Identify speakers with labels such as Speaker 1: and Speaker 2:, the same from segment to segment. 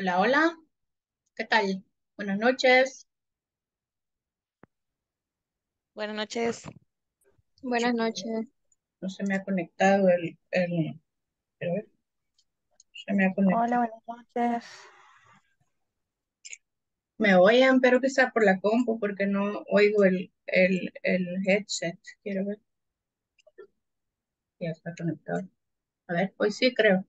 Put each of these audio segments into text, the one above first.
Speaker 1: Hola, hola. ¿Qué tal? Buenas noches. Buenas noches. Buenas noches. No se me ha conectado el... el pero se me ha conectado. Hola, buenas noches. Me oyen, pero quizá por la compu, porque no oigo el, el, el headset. Quiero ver. Ya está conectado. A ver,
Speaker 2: hoy sí creo.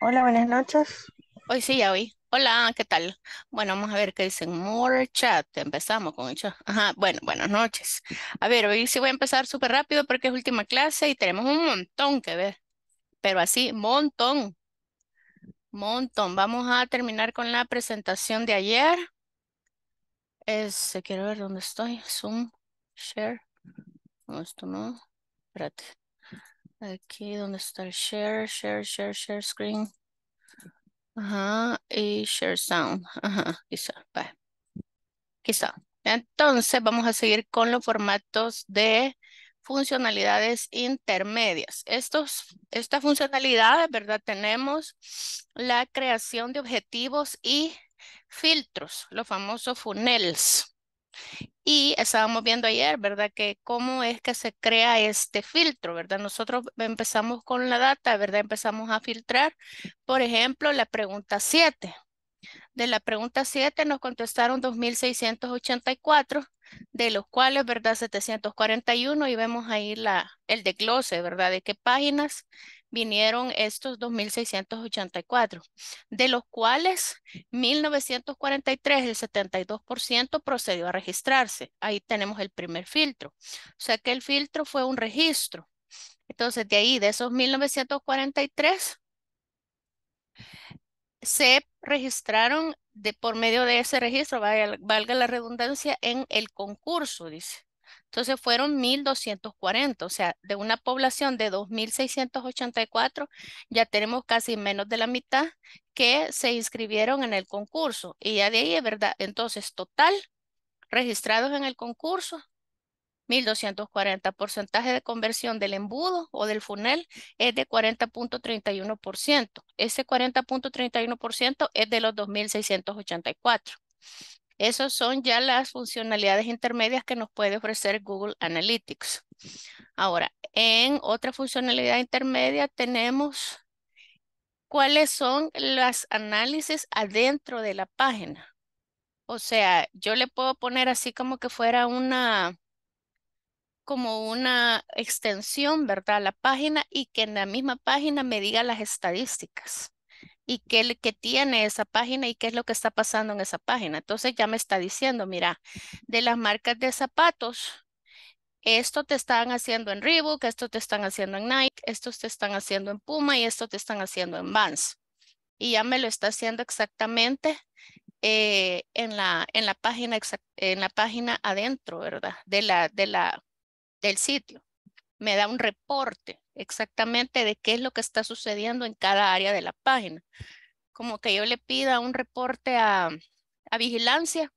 Speaker 2: Hola, buenas noches. Hoy sí, ya oí. Hola, ¿qué tal? Bueno, vamos a ver qué dicen. More chat. Empezamos con el chat. Ajá, bueno, buenas noches. A ver, hoy sí voy a empezar súper rápido porque es última clase y tenemos un montón que ver. Pero así, montón. Montón. Vamos a terminar con la presentación de ayer. Es, este, quiero ver dónde estoy. Zoom, share. No, esto no. Espérate. Aquí donde está el share, share, share, share screen. Ajá, y share sound. Ajá, quizá, Quizá. Entonces vamos a seguir con los formatos de funcionalidades intermedias. Estos, funcionalidad, funcionalidades, ¿verdad? Tenemos la creación de objetivos y filtros, los famosos funnels. Y estábamos viendo ayer, ¿verdad? Que cómo es que se crea este filtro, ¿verdad? Nosotros empezamos con la data, ¿verdad? Empezamos a filtrar, por ejemplo, la pregunta 7. De la pregunta 7 nos contestaron 2.684, de los cuales, ¿verdad? 741 y vemos ahí la, el desglose, ¿verdad? De qué páginas vinieron estos 2.684, de los cuales 1.943, el 72% procedió a registrarse. Ahí tenemos el primer filtro. O sea que el filtro fue un registro. Entonces, de ahí, de esos 1.943, se registraron de, por medio de ese registro, valga la redundancia, en el concurso, dice. Entonces fueron 1.240, o sea, de una población de 2.684, ya tenemos casi menos de la mitad que se inscribieron en el concurso. Y ya de ahí es verdad. Entonces, total, registrados en el concurso, 1.240. Porcentaje de conversión del embudo o del funnel es de 40.31%. Ese 40.31% es de los 2.684. Esas son ya las funcionalidades intermedias que nos puede ofrecer Google Analytics. Ahora, en otra funcionalidad intermedia tenemos cuáles son los análisis adentro de la página. O sea, yo le puedo poner así como que fuera una, como una extensión, ¿verdad? la página y que en la misma página me diga las estadísticas y qué, tiene esa página y qué es lo que está pasando en esa página. Entonces ya me está diciendo, mira, de las marcas de zapatos, esto te están haciendo en Reebok, esto te están haciendo en Nike, estos te están haciendo en Puma y esto te están haciendo en Vans. Y ya me lo está haciendo exactamente eh, en, la, en, la página, en la página adentro, ¿verdad? De la, de la, del sitio me da un reporte exactamente de qué es lo que está sucediendo en cada área de la página. Como que yo le pida un reporte a, vigilancia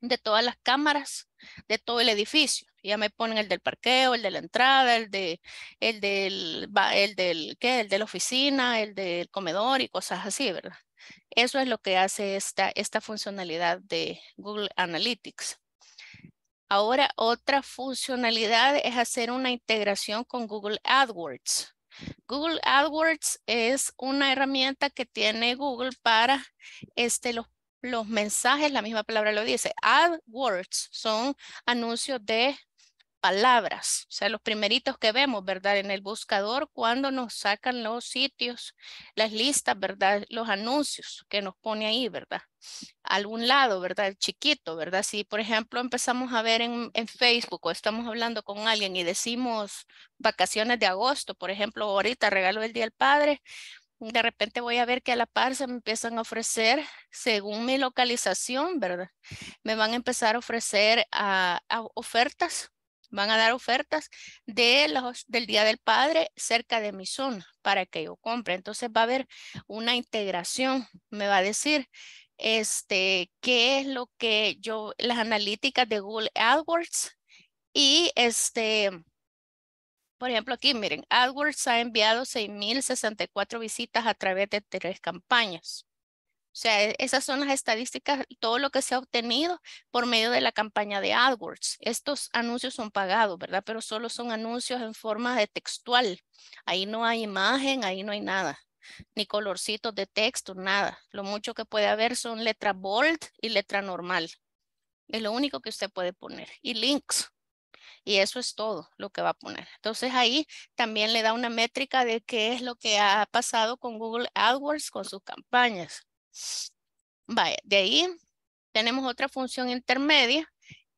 Speaker 2: de todas las cámaras de todo el edificio. Ya me ponen el del parqueo, el de la entrada, el de el del del ¿qué? el de la oficina, el del comedor y cosas así, ¿verdad? Eso es lo que hace esta esta funcionalidad de Google Analytics. Ahora, otra funcionalidad es hacer una integración con Google AdWords. Google AdWords es una herramienta que tiene Google para este, los, los mensajes, la misma palabra lo dice. AdWords son anuncios de palabras, o sea, los primeritos que vemos, ¿verdad? En el buscador, cuando nos sacan los sitios, las listas, ¿verdad? Los anuncios que nos pone ahí, ¿verdad? Algún lado, ¿verdad? El chiquito, ¿verdad? Si, por ejemplo, empezamos a ver en, Facebook o estamos hablando con alguien y decimos vacaciones de agosto, por ejemplo, ahorita regalo el Día del Padre, de repente voy a ver que a la par se me empiezan a ofrecer, según mi localización, ¿verdad? Me van a empezar a ofrecer ah, ofertas van a dar ofertas de los, del Día del Padre cerca de mi zona para que yo compre. Entonces va a haber una integración, me va a decir este, qué es lo que yo, las analíticas de Google AdWords y este, por ejemplo, aquí miren, AdWords ha enviado 6.064 visitas a través de tres campañas. O sea, e, esas son las estadísticas, todo lo que se ha obtenido por medio de la campaña de AdWords. Estos anuncios son pagados, ¿verdad? Pero solo son anuncios en forma de textual. Ahí no hay imagen, ahí no hay nada, ni colorcitos de texto, nada. Lo mucho que puede haber son letra bold y letra normal. Es lo único que usted puede poner. Y links. Y eso es todo lo que va a poner. Entonces ahí también le da una métrica de qué es lo que ha pasado con Google AdWords con sus campañas. Vaya, de ahí tenemos otra función intermedia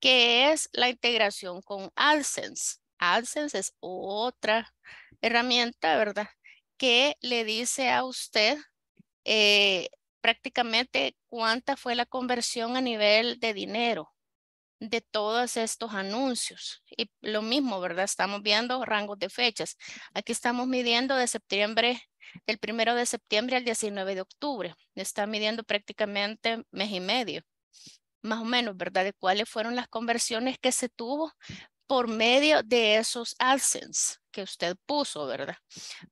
Speaker 2: que es la integración con AdSense. AdSense es otra herramienta, ¿verdad? Que le dice a usted eh, prácticamente cuánta fue la conversión a nivel de dinero de todos estos anuncios. Y lo mismo, ¿verdad? Estamos viendo rangos de fechas. Aquí estamos midiendo de septiembre el primero de septiembre al 19 de octubre. Está midiendo prácticamente mes y medio, más o menos, ¿verdad? De cuáles fueron las conversiones que se tuvo por medio de esos AdSense que usted puso, ¿verdad?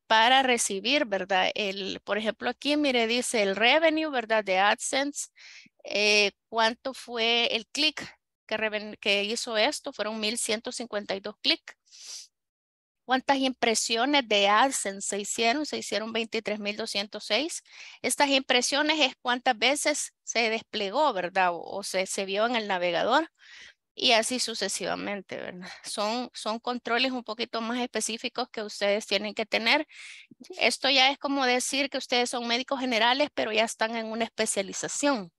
Speaker 2: Para recibir, ¿verdad? El, por ejemplo, aquí, mire, dice el revenue, ¿verdad? De AdSense, eh, cuánto fue el clic que, que hizo esto, fueron 1,152 clics cuántas impresiones de AdSense se hicieron, se hicieron 23.206. Estas impresiones es cuántas veces se desplegó, ¿verdad? O, se, vio en el navegador y así sucesivamente, ¿verdad? Son, son controles un poquito más específicos que ustedes tienen que tener. Esto ya es como decir que ustedes son médicos generales, pero ya están en una especialización.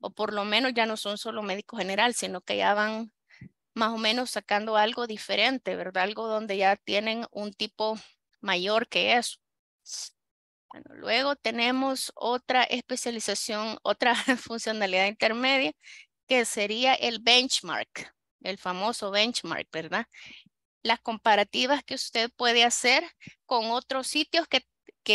Speaker 2: O por lo menos ya no son solo médicos generales, sino que ya van más o menos sacando algo diferente, ¿verdad? Algo donde ya tienen un tipo mayor que eso. luego tenemos otra especialización, otra funcionalidad intermedia, que sería el benchmark, el famoso benchmark, ¿verdad? Las comparativas que usted puede hacer con otros sitios que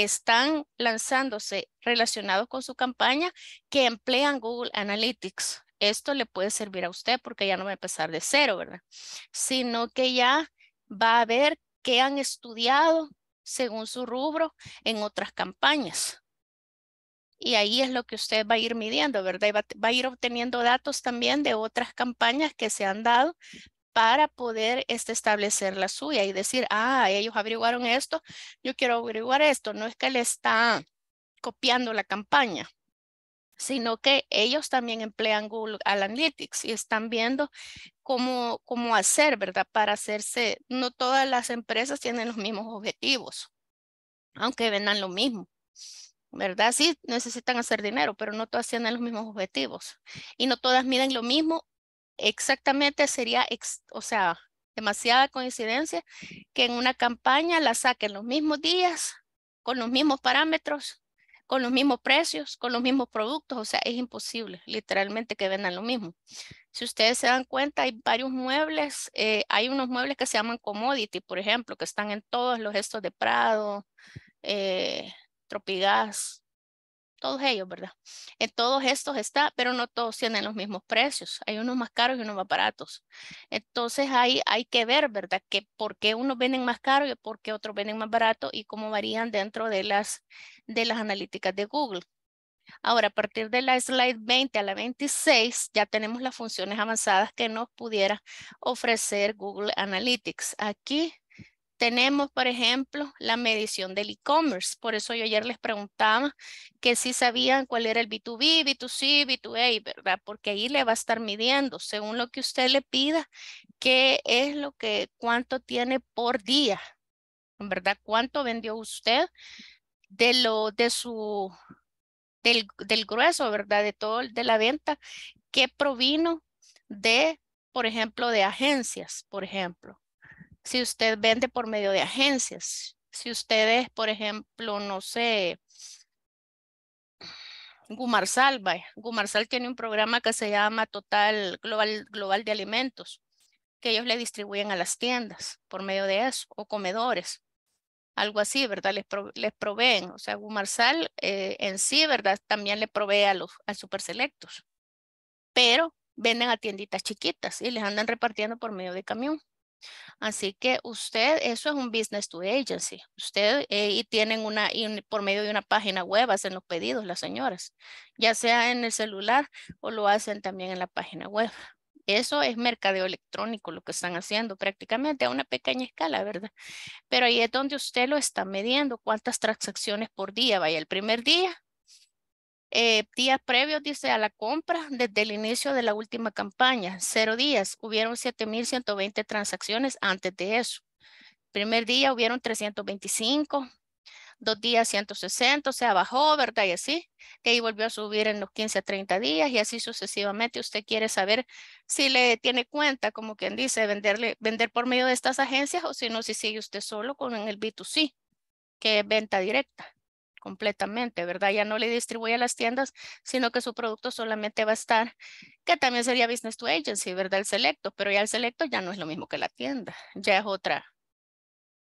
Speaker 2: están lanzándose relacionados con su campaña que emplean Google Analytics esto le puede servir a usted porque ya no va a empezar de cero, ¿verdad? Sino que ya va a ver qué han estudiado según su rubro en otras campañas. Y ahí es lo que usted va a ir midiendo, ¿verdad? va, a ir obteniendo datos también de otras campañas que se han dado para poder este, establecer la suya y decir, ah, ellos averiguaron esto, yo quiero averiguar esto. No es que le está copiando la campaña, sino que ellos también emplean Google Analytics y están viendo cómo, hacer, ¿verdad? Para hacerse, no todas las empresas tienen los mismos objetivos, aunque vendan lo mismo. ¿verdad? Sí, necesitan hacer dinero, pero no todas tienen los mismos objetivos y no todas miden lo mismo. Exactamente sería, o sea, demasiada coincidencia que en una campaña la saquen los mismos días, con los mismos parámetros con los mismos precios, con los mismos productos, o sea, es imposible literalmente que vendan lo mismo. Si ustedes se dan cuenta, hay varios muebles, eh, hay unos muebles que se llaman commodity, por ejemplo, que están en todos los gestos de Prado, eh, todos ellos, ¿verdad? En todos estos está, pero no todos tienen los mismos precios. Hay unos más caros y unos más baratos. Entonces ahí hay que ver, ¿verdad? Que por qué unos venden más caros y por qué otros venden más baratos y cómo varían dentro de las, de las analíticas de Google. Ahora, a partir de la slide 20 a la 26, ya tenemos las funciones avanzadas que nos pudiera ofrecer Google Analytics. Aquí tenemos, por ejemplo, la medición del e-commerce. Por eso yo ayer les preguntaba que si sabían cuál era el B2B, B2C, B2A, ¿verdad? Porque ahí le va a estar midiendo según lo que usted le pida, qué es lo que, cuánto tiene por día, ¿verdad? ¿Cuánto vendió usted de lo, de su, del, grueso, ¿verdad? De todo, de la venta qué provino de, por ejemplo, de agencias, por ejemplo si usted vende por medio de agencias, si ustedes, por ejemplo, no sé, Gumarsal, Gumarsal tiene un programa que se llama Total Global, Global de Alimentos, que ellos le distribuyen a las tiendas por medio de eso, o comedores, algo así, ¿verdad? Les, les proveen, o sea, Gumarsal eh, en sí, ¿verdad? También le provee a los super selectos, pero venden a tienditas chiquitas y les andan repartiendo por medio de camión. Así que usted, eso es un business to agency. Usted eh, y tienen una, y por medio de una página web hacen los pedidos las señoras, ya sea en el celular o lo hacen también en la página web. Eso es mercadeo electrónico lo que están haciendo prácticamente a una pequeña escala, ¿verdad? Pero ahí es donde usted lo está midiendo, cuántas transacciones por día. Vaya, el primer día eh, días previos, dice, a la compra desde el inicio de la última campaña, cero días, hubieron 7.120 transacciones antes de eso. Primer día hubieron 325, dos días 160, o sea, bajó, ¿verdad? Y así, que ahí volvió a subir en los 15 a 30 días y así sucesivamente. Usted quiere saber si le tiene cuenta, como quien dice, venderle, vender por medio de estas agencias o si no, si sigue usted solo con el B2C, que es venta directa completamente, ¿verdad? Ya no le distribuye a las tiendas, sino que su producto solamente va a estar, que también sería business to agency, ¿verdad? El selecto, pero ya el selecto ya no es lo mismo que la tienda, ya es otra,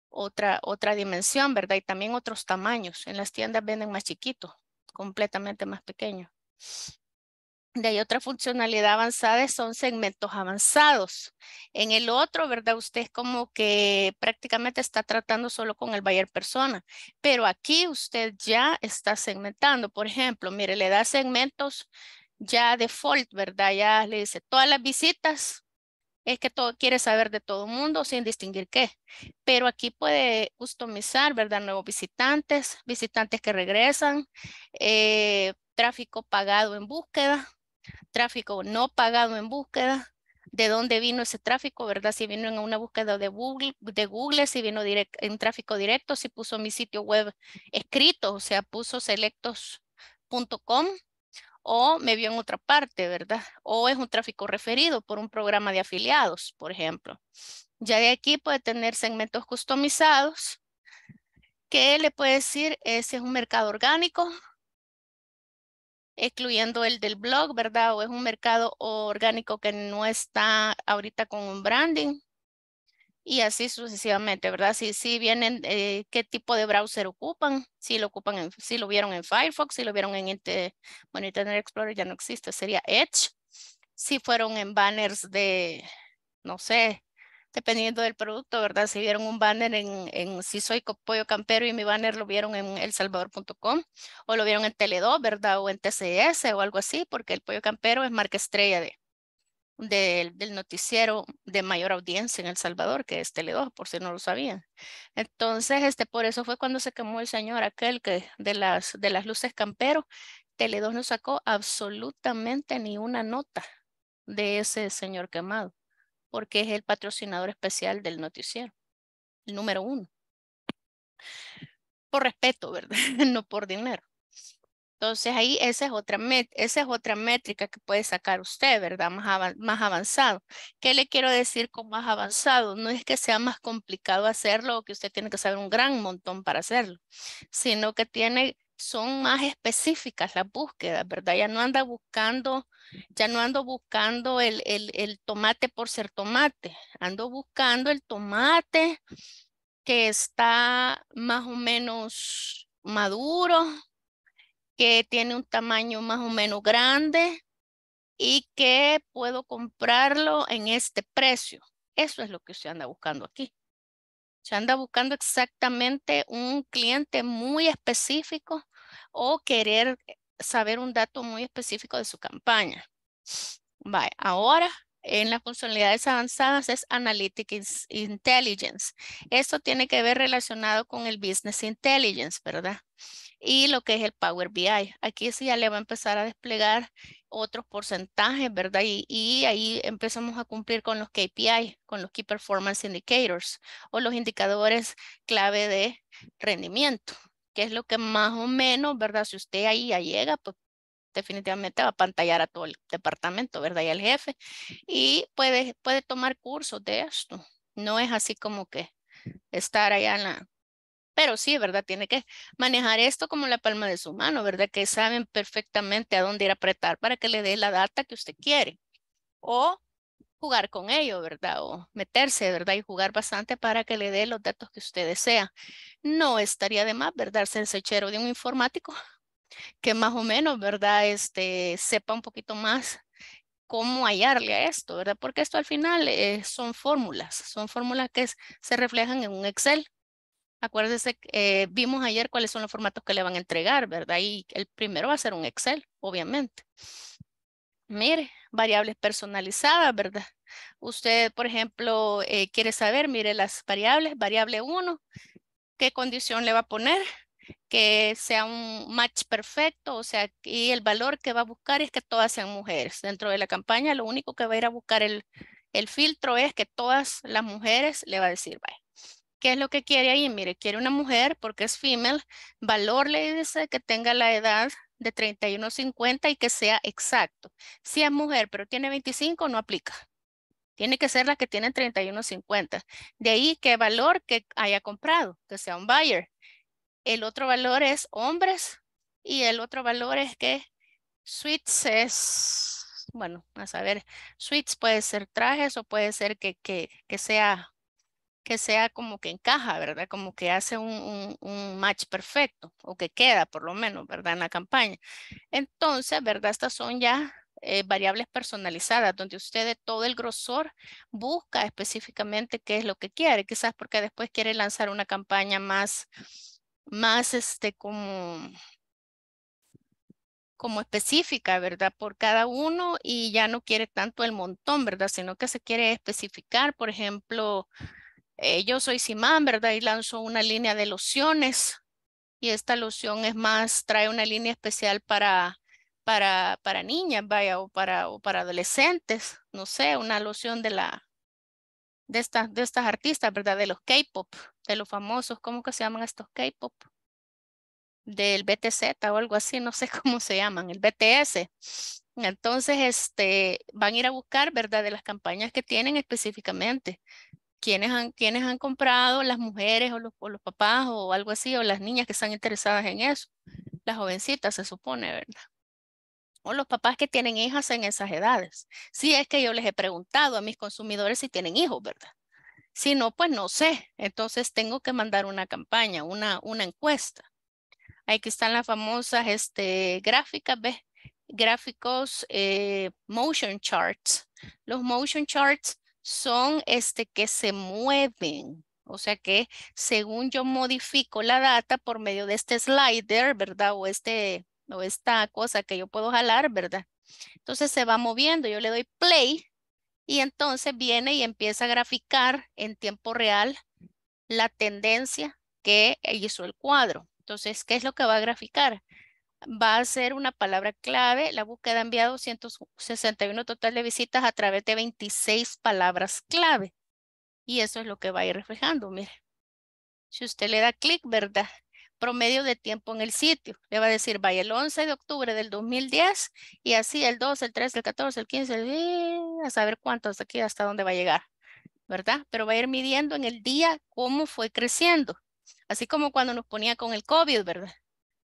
Speaker 2: otra, otra dimensión, ¿verdad? Y también otros tamaños. En las tiendas venden más chiquito, completamente más pequeño. De ahí otra funcionalidad avanzada son segmentos avanzados. En el otro, ¿verdad? Usted como que prácticamente está tratando solo con el buyer persona, pero aquí usted ya está segmentando. Por ejemplo, mire, le da segmentos ya default, ¿verdad? Ya le dice todas las visitas, es que todo quiere saber de todo el mundo sin distinguir qué. Pero aquí puede customizar, ¿verdad? Nuevos visitantes, visitantes que regresan, eh, tráfico pagado en búsqueda, tráfico no pagado en búsqueda, de dónde vino ese tráfico, ¿verdad? Si vino en una búsqueda de Google, de Google si vino en tráfico directo, si puso mi sitio web escrito, o sea, puso selectos.com o me vio en otra parte, ¿verdad? O es un tráfico referido por un programa de afiliados, por ejemplo. Ya de aquí puede tener segmentos customizados que le puede decir ese es un mercado orgánico, excluyendo el del blog, ¿verdad? O es un mercado orgánico que no está ahorita con un branding. Y así sucesivamente, ¿verdad? Si, vienen, eh, qué tipo de browser ocupan, si lo ocupan, en, si lo vieron en Firefox, si lo vieron en bueno, Internet Explorer ya no existe, sería Edge. Si fueron en banners de, no sé, dependiendo del producto, ¿verdad? Si vieron un banner en, si soy pollo campero y mi banner lo vieron en El Salvador.com o lo vieron en Tele2, ¿verdad? O en TCS o algo así, porque el pollo campero es marca estrella de, del noticiero de mayor audiencia en El Salvador, que es Tele2, por si no lo sabían. Entonces, este, por eso fue cuando se quemó el señor aquel que de las, de las luces campero, Tele2 no sacó absolutamente ni una nota de ese señor quemado porque es el patrocinador especial del noticiero, el número uno. Por respeto, ¿verdad? no por dinero. Entonces ahí esa es otra, esa es otra métrica que puede sacar usted, ¿verdad? Más, más avanzado. ¿Qué le quiero decir con más avanzado? No es que sea más complicado hacerlo o que usted tiene que saber un gran montón para hacerlo, sino que tiene son más específicas las búsquedas, ¿verdad? Ya no anda buscando, ya no ando buscando el, el, el, tomate por ser tomate, ando buscando el tomate que está más o menos maduro, que tiene un tamaño más o menos grande y que puedo comprarlo en este precio. Eso es lo que usted anda buscando aquí. Se anda buscando exactamente un cliente muy específico o querer saber un dato muy específico de su campaña. Vale, ahora en las funcionalidades avanzadas es Analytics Intelligence. Esto tiene que ver relacionado con el Business Intelligence, ¿verdad? y lo que es el Power BI. Aquí sí ya le va a empezar a desplegar otros porcentajes, ¿verdad? Y, ahí empezamos a cumplir con los KPI, con los Key Performance Indicators o los indicadores clave de rendimiento, que es lo que más o menos, ¿verdad? Si usted ahí ya llega, pues definitivamente va a pantallar a todo el departamento, ¿verdad? Y al jefe. Y puede, puede tomar cursos de esto. No es así como que estar allá en la, pero sí, ¿verdad? Tiene que manejar esto como la palma de su mano, ¿verdad? Que saben perfectamente a dónde ir a apretar para que le dé la data que usted quiere. O jugar con ello, ¿verdad? O meterse, ¿verdad? Y jugar bastante para que le dé los datos que usted desea. No estaría de más, ¿verdad? Ser sechero de un informático que más o menos, ¿verdad? Este, sepa un poquito más cómo hallarle a esto, ¿verdad? Porque esto al final eh, son fórmulas, son fórmulas que se reflejan en un Excel. Acuérdese, eh, vimos ayer cuáles son los formatos que le van a entregar, ¿verdad? Y el primero va a ser un Excel, obviamente. Mire, variables personalizadas, ¿verdad? Usted, por ejemplo, eh, quiere saber, mire las variables, variable 1, qué condición le va a poner, que sea un match perfecto, o sea, y el valor que va a buscar es que todas sean mujeres. Dentro de la campaña, lo único que va a ir a buscar el, el filtro es que todas las mujeres le va a decir, vaya. ¿Qué es lo que quiere ahí? Mire, quiere una mujer porque es female. Valor le dice que tenga la edad de 31 50 y que sea exacto. Si es mujer pero tiene 25, no aplica. Tiene que ser la que tiene 31 50. De ahí ¿qué valor que haya comprado, que sea un buyer. El otro valor es hombres y el otro valor es que suites es, bueno, a saber, suites puede ser trajes o puede ser que, que sea que sea como que encaja, ¿verdad? Como que hace un, match perfecto o que queda por lo menos, ¿verdad? En la campaña. Entonces, ¿verdad? Estas son ya eh, variables personalizadas donde usted de todo el grosor busca específicamente qué es lo que quiere. Quizás porque después quiere lanzar una campaña más, más este como como específica, ¿verdad? Por cada uno y ya no quiere tanto el montón, ¿verdad? Sino que se quiere especificar, por ejemplo, eh, yo soy Simán, ¿verdad? Y lanzo una línea de lociones y esta loción es más, trae una línea especial para, para, para niñas, vaya, o para, para adolescentes, no sé, una loción de la, de estas, de estas artistas, ¿verdad? De los K-pop, de los famosos, ¿cómo que se llaman estos K-pop? Del BTZ o algo así, no sé cómo se llaman, el BTS. Entonces, este, van a ir a buscar, ¿verdad? De las campañas que tienen específicamente quiénes han, quiénes han comprado, las mujeres o los, papás o algo así, o las niñas que están interesadas en eso, las jovencitas se supone, ¿verdad? O los papás que tienen hijas en esas edades. Si es que yo les he preguntado a mis consumidores si tienen hijos, ¿verdad? Si no, pues no sé. Entonces tengo que mandar una campaña, una, una encuesta. Aquí están las famosas este, gráficas, ¿ves? Gráficos eh, motion charts. Los motion charts son este, que se mueven. O sea que según yo modifico la data por medio de este slider, ¿verdad? O, este, o esta cosa que yo puedo jalar, ¿verdad? Entonces se va moviendo, yo le doy play y entonces viene y empieza a graficar en tiempo real la tendencia que hizo el cuadro. Entonces, ¿qué es lo que va a graficar? va a ser una palabra clave. La búsqueda ha enviado 161 total de visitas a través de 26 palabras clave. Y eso es lo que va a ir reflejando, mire. Si usted le da clic, ¿verdad? Promedio de tiempo en el sitio. Le va a decir, vaya el 11 de octubre del 2010 y así el 2, el 3, el 14, el 15, el... a saber cuántos aquí, hasta dónde va a llegar, ¿verdad? Pero va a ir midiendo en el día cómo fue creciendo. Así como cuando nos ponía con el COVID, ¿verdad?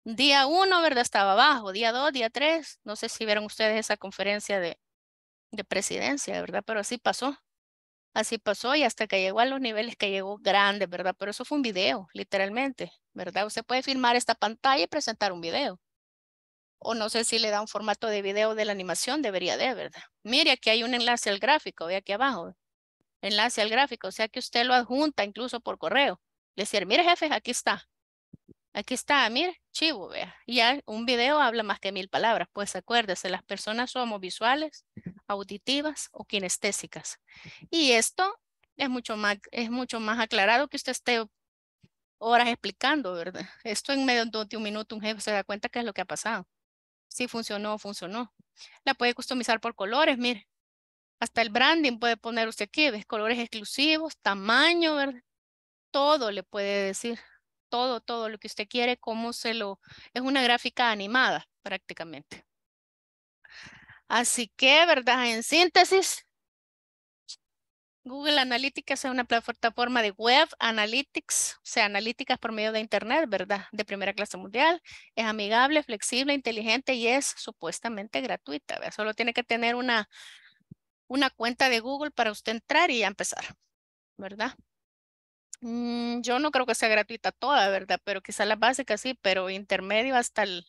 Speaker 2: Día uno, ¿verdad? Estaba abajo. Día dos, día tres. No sé si vieron ustedes esa conferencia de, de presidencia, ¿verdad? Pero así pasó. Así pasó y hasta que llegó a los niveles que llegó grande, ¿verdad? Pero eso fue un video, literalmente, ¿verdad? Usted puede filmar esta pantalla y presentar un video. O no sé si le da un formato de video de la animación, debería de, ¿verdad? Mire, aquí hay un enlace al gráfico, ve aquí abajo. Enlace al gráfico, o sea que usted lo adjunta incluso por correo. Le decir, mire jefe, aquí está. Aquí está, mire, chivo, vea. Ya un video habla más que mil palabras. Pues acuérdese, las personas somos visuales, auditivas o kinestésicas. Y esto es mucho más, es mucho más aclarado que usted esté horas explicando, ¿verdad? Esto en medio de un minuto un jefe se da cuenta qué es lo que ha pasado. Si funcionó funcionó. La puede customizar por colores, mire. Hasta el branding puede poner usted aquí, ¿ves? colores exclusivos, tamaño, ¿verdad? Todo le puede decir todo, todo lo que usted quiere, cómo se lo... Es una gráfica animada prácticamente. Así que, ¿verdad? En síntesis, Google Analytics es una plataforma de web analytics, o sea, analíticas por medio de Internet, ¿verdad? De primera clase mundial. Es amigable, flexible, inteligente y es supuestamente gratuita. Solo tiene que tener una, una cuenta de Google para usted entrar y ya empezar, ¿verdad? Mm, yo no creo que sea gratuita toda, ¿verdad? Pero quizá las básicas sí, pero intermedio hasta, el,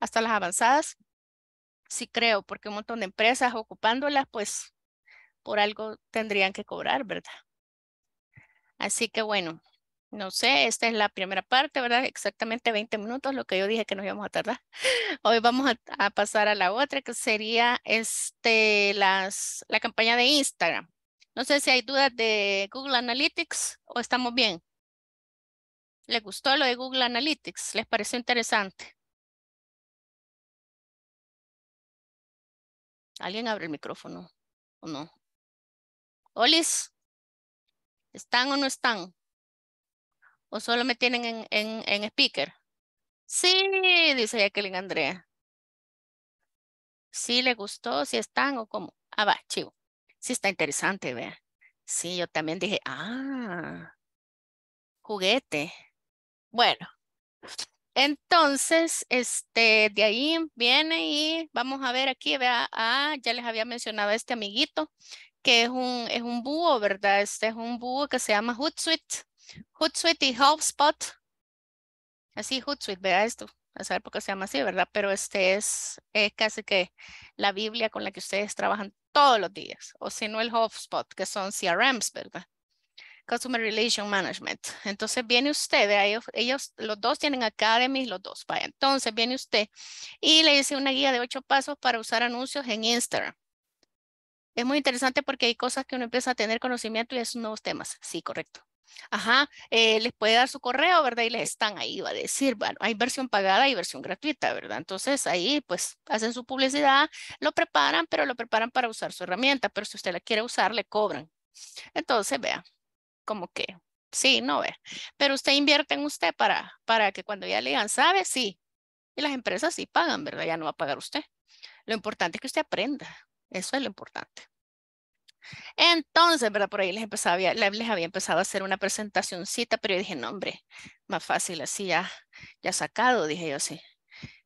Speaker 2: hasta las avanzadas, sí creo, porque un montón de empresas ocupándolas, pues por algo tendrían que cobrar, ¿verdad? Así que bueno, no sé, esta es la primera parte, ¿verdad? Exactamente 20 minutos, lo que yo dije que nos íbamos a tardar. Hoy vamos a, a pasar a la otra, que sería este, las, la campaña de Instagram. No sé si hay dudas de Google Analytics o estamos bien. ¿Les gustó lo de Google Analytics? ¿Les pareció
Speaker 1: interesante? ¿Alguien abre el micrófono o no? ¿Olis? ¿Están
Speaker 2: o no están? ¿O solo me tienen en, en, en speaker? Sí, dice Jacqueline Andrea. Sí, le gustó, si están o cómo. Ah, va, chivo. Sí, está interesante, vea. Sí, yo también dije, ah, juguete. Bueno, entonces, este, de ahí viene y vamos a ver aquí, vea, ah, ya les había mencionado a este amiguito, que es un, es un búho, ¿verdad? Este es un búho que se llama Hootsuite. Hootsuite y HubSpot. Así, Hootsuite, vea esto, a saber por qué se llama así, ¿verdad? Pero este es, es casi que la Biblia con la que ustedes trabajan todos los días, o si no el hotspot, que son CRMs, ¿verdad? Customer Relation Management. Entonces viene usted, ellos, ellos los dos tienen Academy, los dos. Vaya. Entonces viene usted y le dice una guía de ocho pasos para usar anuncios en Instagram. Es muy interesante porque hay cosas que uno empieza a tener conocimiento y es nuevos temas. Sí, correcto. Ajá, eh, les puede dar su correo, ¿verdad? Y les están ahí, va a decir, bueno, hay versión pagada y versión gratuita, ¿verdad? Entonces ahí pues hacen su publicidad, lo preparan, pero lo preparan para usar su herramienta, pero si usted la quiere usar, le cobran. Entonces, vea, como que, sí, no ve, pero usted invierte en usted para, para que cuando ya le digan, ¿sabe? Sí. Y las empresas sí pagan, ¿verdad? Ya no va a pagar usted. Lo importante es que usted aprenda. Eso es lo importante. Entonces, ¿verdad? Por ahí les, empezaba, les había empezado a hacer una presentacioncita, pero yo dije, no, hombre, más fácil así ya, ya sacado, dije yo sí.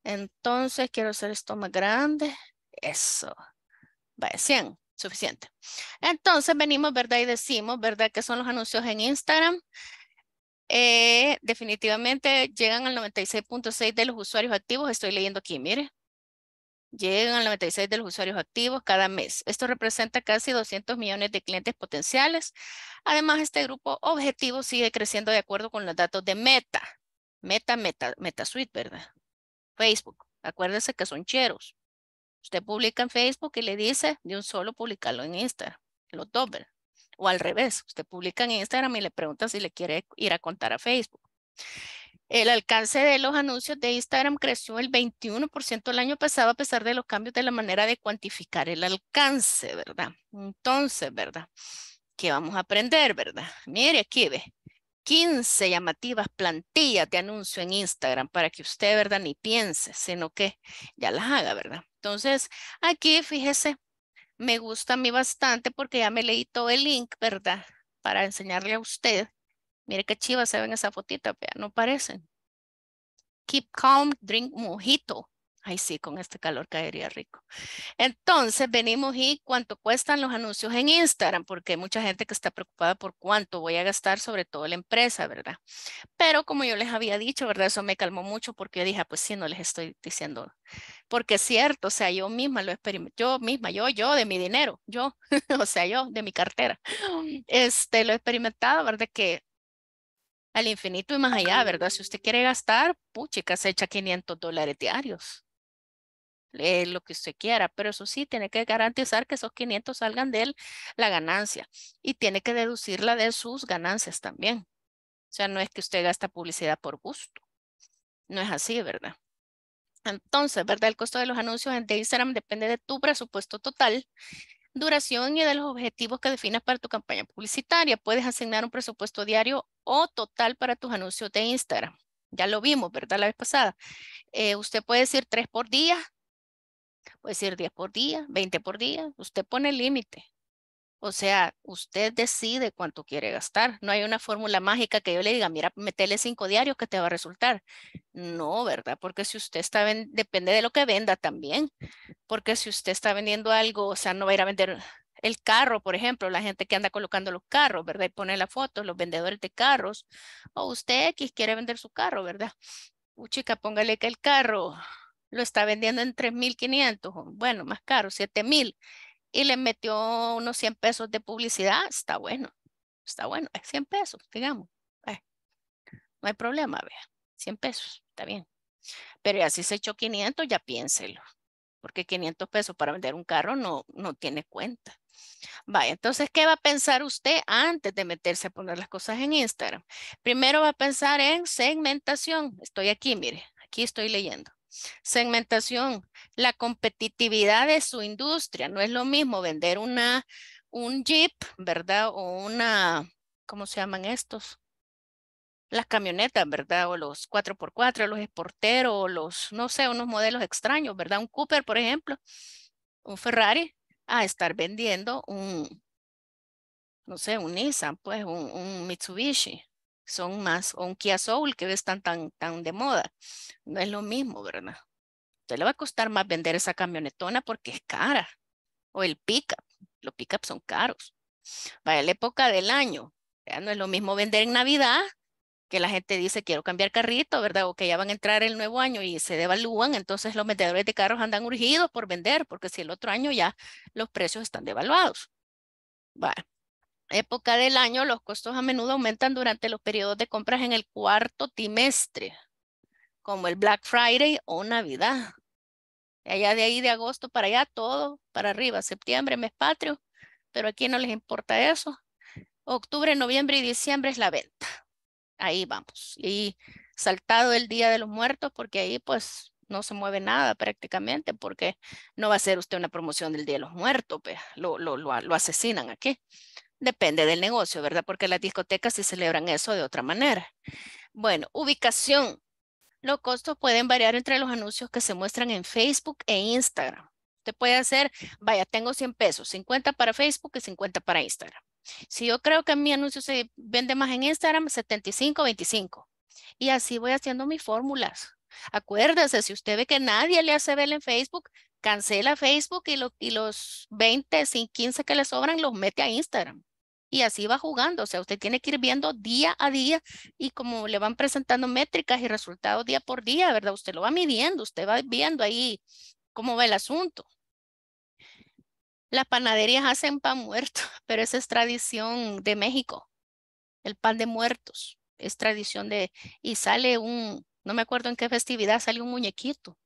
Speaker 2: Entonces, quiero hacer esto más grande. Eso. Vaya, 100 suficiente. Entonces venimos, ¿verdad? Y decimos, ¿verdad? Que son los anuncios en Instagram. Eh, definitivamente llegan al 96.6 de los usuarios activos. Estoy leyendo aquí, mire. Llegan al 96 de los usuarios activos cada mes. Esto representa casi 200 millones de clientes potenciales. Además, este grupo objetivo sigue creciendo de acuerdo con los datos de Meta. Meta, Meta, Meta Suite, ¿verdad? Facebook. Acuérdense que son cheros. Usted publica en Facebook y le dice de un solo publicarlo en Instagram. lo doble. O al revés. Usted publica en Instagram y le pregunta si le quiere ir a contar a Facebook. El alcance de los anuncios de Instagram creció el 21% el año pasado a pesar de los cambios de la manera de cuantificar el alcance, ¿verdad? Entonces, ¿verdad? ¿Qué vamos a aprender, verdad? Mire aquí, ve. 15 llamativas plantillas de anuncio en Instagram para que usted, ¿verdad? Ni piense, sino que ya las haga, ¿verdad? Entonces, aquí, fíjese, me gusta a mí bastante porque ya me leí todo el link, ¿verdad? Para enseñarle a usted Mire qué chivas se ven esa fotita, vea no parecen. Keep calm, drink mojito. Ay, sí, con este calor caería rico. Entonces, venimos y cuánto cuestan los anuncios en Instagram, porque hay mucha gente que está preocupada por cuánto voy a gastar, sobre todo la empresa, ¿verdad? Pero como yo les había dicho, ¿verdad? Eso me calmó mucho porque yo dije, ah, pues sí, no les estoy diciendo, porque es cierto, o sea, yo misma lo experimenté, yo misma, yo, yo, de mi dinero, yo, o sea, yo, de mi cartera, este, lo he experimentado, ¿verdad? Que al infinito y más allá, ¿verdad? Si usted quiere gastar, puchica, se echa 500 dólares diarios. Lee lo que usted quiera, pero eso sí, tiene que garantizar que esos 500 salgan de él, la ganancia y tiene que deducirla de sus ganancias también. O sea, no es que usted gasta publicidad por gusto. No es así, ¿verdad? Entonces, ¿verdad? El costo de los anuncios de Instagram depende de tu presupuesto total duración y de los objetivos que definas para tu campaña publicitaria. Puedes asignar un presupuesto diario o total para tus anuncios de Instagram. Ya lo vimos, ¿verdad? La vez pasada. Eh, usted puede decir tres por día, puede decir 10 por día, 20 por día. Usted pone el límite. O sea, usted decide cuánto quiere gastar. No hay una fórmula mágica que yo le diga, mira, metele cinco diarios que te va a resultar. No, ¿verdad? Porque si usted está, depende de lo que venda también. Porque si usted está vendiendo algo, o sea, no va a ir a vender el carro, por ejemplo, la gente que anda colocando los carros, ¿verdad? Y pone la foto, los vendedores de carros, o usted X quiere vender su carro, ¿verdad? Uy, chica, póngale que el carro lo está vendiendo en 3.500, bueno, más caro, 7.000 y le metió unos 100 pesos de publicidad, está bueno, está bueno, 100 pesos, digamos. Eh, no hay problema, vea, 100 pesos, está bien. Pero ya si se echó 500, ya piénselo, porque 500 pesos para vender un carro no, no tiene cuenta. Vaya, entonces, ¿qué va a pensar usted antes de meterse a poner las cosas en Instagram? Primero va a pensar en segmentación. Estoy aquí, mire, aquí estoy leyendo. Segmentación, la competitividad de su industria. No es lo mismo vender una, un jeep, ¿verdad? O una, ¿cómo se llaman estos? Las camionetas, ¿verdad? O los 4x4, los exporteros, o los, no sé, unos modelos extraños, ¿verdad? Un Cooper, por ejemplo, un Ferrari, a estar vendiendo un, no sé, un Nissan, pues un Mitsubishi, son más un Kia Soul que están tan, tan de moda. No es lo mismo, ¿verdad? Entonces, le va a costar más vender esa camionetona porque es cara. O el pickup. Los pickups son caros. Vaya la época del año. Ya no es lo mismo vender en Navidad que la gente dice quiero cambiar carrito, ¿verdad? O que ya van a entrar el nuevo año y se devalúan, entonces los vendedores de carros andan urgidos por vender, porque si el otro año ya los precios están devaluados. Bueno, época del año, los costos a menudo aumentan durante los periodos de compras en el cuarto trimestre, como el Black Friday o Navidad. Allá de ahí de agosto para allá, todo para arriba, septiembre, mes patrio, pero aquí no les importa eso. Octubre, noviembre y diciembre es la venta. Ahí vamos. Y saltado el Día de los Muertos, porque ahí pues no se mueve nada prácticamente, porque no va a ser usted una promoción del Día de los Muertos, pues, lo, lo asesinan aquí. Depende del negocio, ¿verdad? Porque las discotecas se celebran eso de otra manera. Bueno, ubicación. Los costos pueden variar entre los anuncios que se muestran en Facebook e Instagram. Usted puede hacer, vaya, tengo 100 pesos, 50 para Facebook y 50 para Instagram. Si yo creo que mi anuncio se vende más en Instagram, 75, 25. Y así voy haciendo mis fórmulas. Acuérdese, si usted ve que nadie le hace ver en Facebook, cancela Facebook y, y los 20, 15 que le sobran los mete a Instagram y así va jugando. O sea, usted tiene que ir viendo día a día y como le van presentando métricas y resultados día por día, ¿verdad? Usted lo va midiendo, usted va viendo ahí cómo va el asunto. Las panaderías hacen pan muerto, pero esa es tradición de México, el pan de muertos. Es tradición de, y sale un, no me acuerdo en qué festividad, sale un muñequito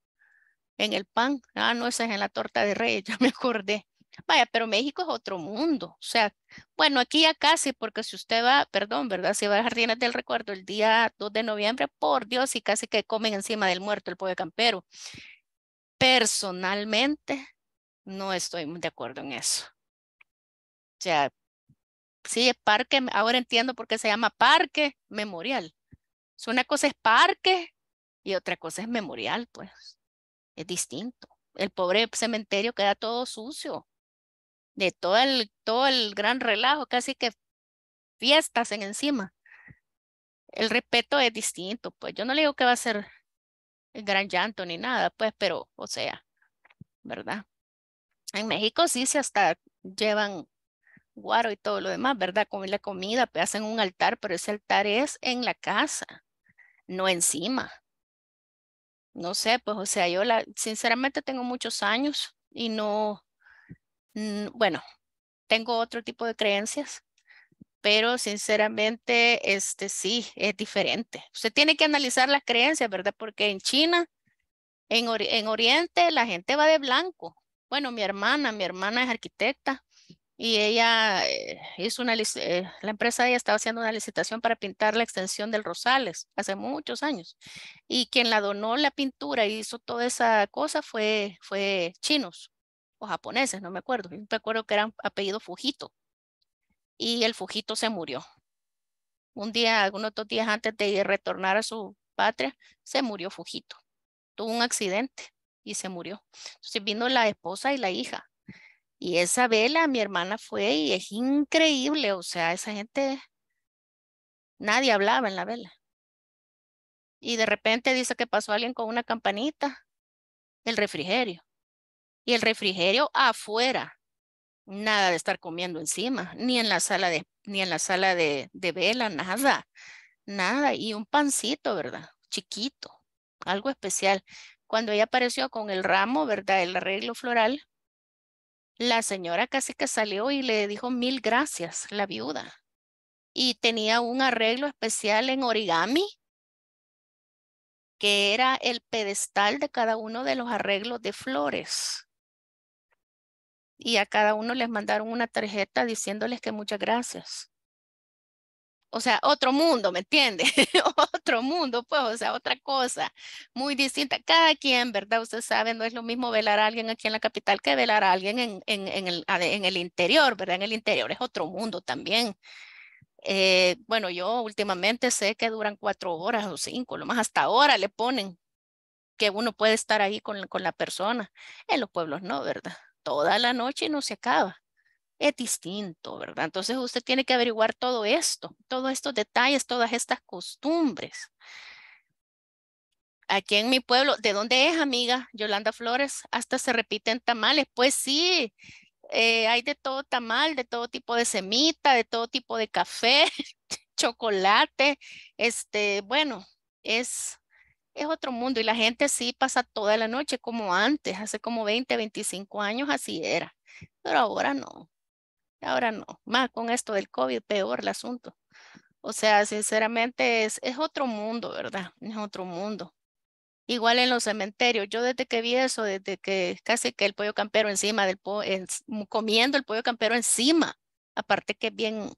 Speaker 2: en el pan. Ah, no, ese es en la torta de reyes, ya me acordé. Vaya, pero México es otro mundo. O sea, bueno, aquí ya casi, porque si usted va, perdón, ¿verdad? Si va a Jardines del Recuerdo el día 2 de noviembre, por Dios, y casi que comen encima del muerto el pobre campero. Personalmente, no estoy de acuerdo en eso. O sea, sí, es parque, ahora entiendo por qué se llama parque memorial. una cosa es parque y otra cosa es memorial, pues. Es distinto. El pobre cementerio queda todo sucio de todo el, todo el gran relajo, casi que fiestas en encima. El respeto es distinto, pues yo no le digo que va a ser el gran llanto ni nada, pues, pero, o sea, ¿verdad? En México sí, se hasta llevan guaro y todo lo demás, ¿verdad? Con la comida, pues hacen un altar, pero ese altar es en la casa, no encima. No sé, pues, o sea, yo la, sinceramente tengo muchos años y no, Mm, bueno, tengo otro tipo de creencias, pero sinceramente, este sí, es diferente. Usted tiene que analizar las creencias, ¿verdad? Porque en China, en, Oriente, la gente va de blanco. Bueno, mi hermana, mi hermana es arquitecta y ella eh, hizo una, eh, la empresa ella estaba haciendo una licitación para pintar la extensión del Rosales hace muchos años. Y quien la donó la pintura y hizo toda esa cosa fue, fue chinos o japoneses, no me acuerdo. Yo acuerdo que eran apellido Fujito. Y el Fujito se murió. Un día, algunos dos días antes de retornar a su patria, se murió Fujito. Tuvo un accidente y se murió. Entonces vino la esposa y la hija. Y esa vela, mi hermana fue y es increíble. O sea, esa gente, nadie hablaba en la vela. Y de repente dice que pasó alguien con una campanita, el refrigerio. Y el refrigerio afuera. Nada de estar comiendo encima, ni en la sala de, ni en la sala de, de vela, nada. Nada. Y un pancito, ¿verdad? Chiquito, algo especial. Cuando ella apareció con el ramo, ¿verdad? El arreglo floral, la señora casi que salió y le dijo mil gracias, la viuda. Y tenía un arreglo especial en origami, que era el pedestal de cada uno de los arreglos de flores y a cada uno les mandaron una tarjeta diciéndoles que muchas gracias. O sea, otro mundo, ¿me entiende? otro mundo, pues, o sea, otra cosa muy distinta. Cada quien, ¿verdad? Usted sabe, no es lo mismo velar a alguien aquí en la capital que velar a alguien en, en, el, en el, interior, ¿verdad? En el interior es otro mundo también. Eh, bueno, yo últimamente sé que duran cuatro horas o cinco, lo más hasta ahora le ponen que uno puede estar ahí con, con la persona. En los pueblos no, ¿verdad? toda la noche no se acaba. Es distinto, ¿verdad? Entonces usted tiene que averiguar todo esto, todos estos detalles, todas estas costumbres. Aquí en mi pueblo, ¿de dónde es, amiga Yolanda Flores? Hasta se repiten tamales. Pues sí, eh, hay de todo tamal, de todo tipo de semita, de todo tipo de café, chocolate. Este, bueno, es es otro mundo y la gente sí pasa toda la noche como antes, hace como 20, 25 años así era, pero ahora no, ahora no, más con esto del COVID, peor el asunto. O sea, sinceramente es, es otro mundo, ¿verdad? Es otro mundo. Igual en los cementerios, yo desde que vi eso, desde que casi que el pollo campero encima del mm, comiendo el pollo campero encima, aparte que bien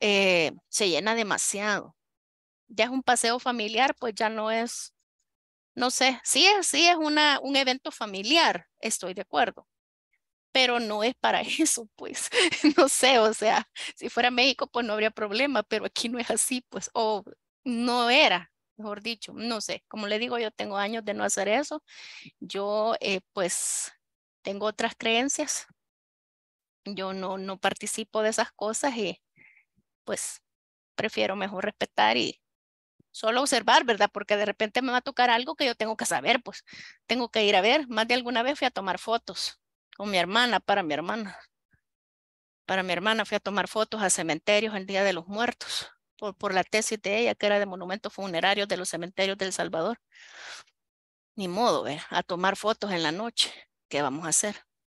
Speaker 2: eh, se llena demasiado ya es un paseo familiar, pues ya no es, no sé, sí es, sí es una, un evento familiar, estoy de acuerdo, pero no es para eso, pues, no sé, o sea, si fuera México, pues no habría problema, pero aquí no es así, pues, o no era, mejor dicho, no sé, como le digo, yo tengo años de no hacer eso, yo eh, pues tengo otras creencias, yo no, no participo de esas cosas y pues prefiero mejor respetar y solo observar, ¿verdad? Porque de repente me va a tocar algo que yo tengo que saber, pues tengo que ir a ver. Más de alguna vez fui a tomar fotos con mi hermana, para mi hermana. Para mi hermana fui a tomar fotos a cementerios el Día de los Muertos, por, por la tesis de ella, que era de monumentos funerarios de los cementerios del Salvador. Ni modo, ¿verdad? ¿eh? a tomar fotos en la noche. ¿Qué vamos a hacer?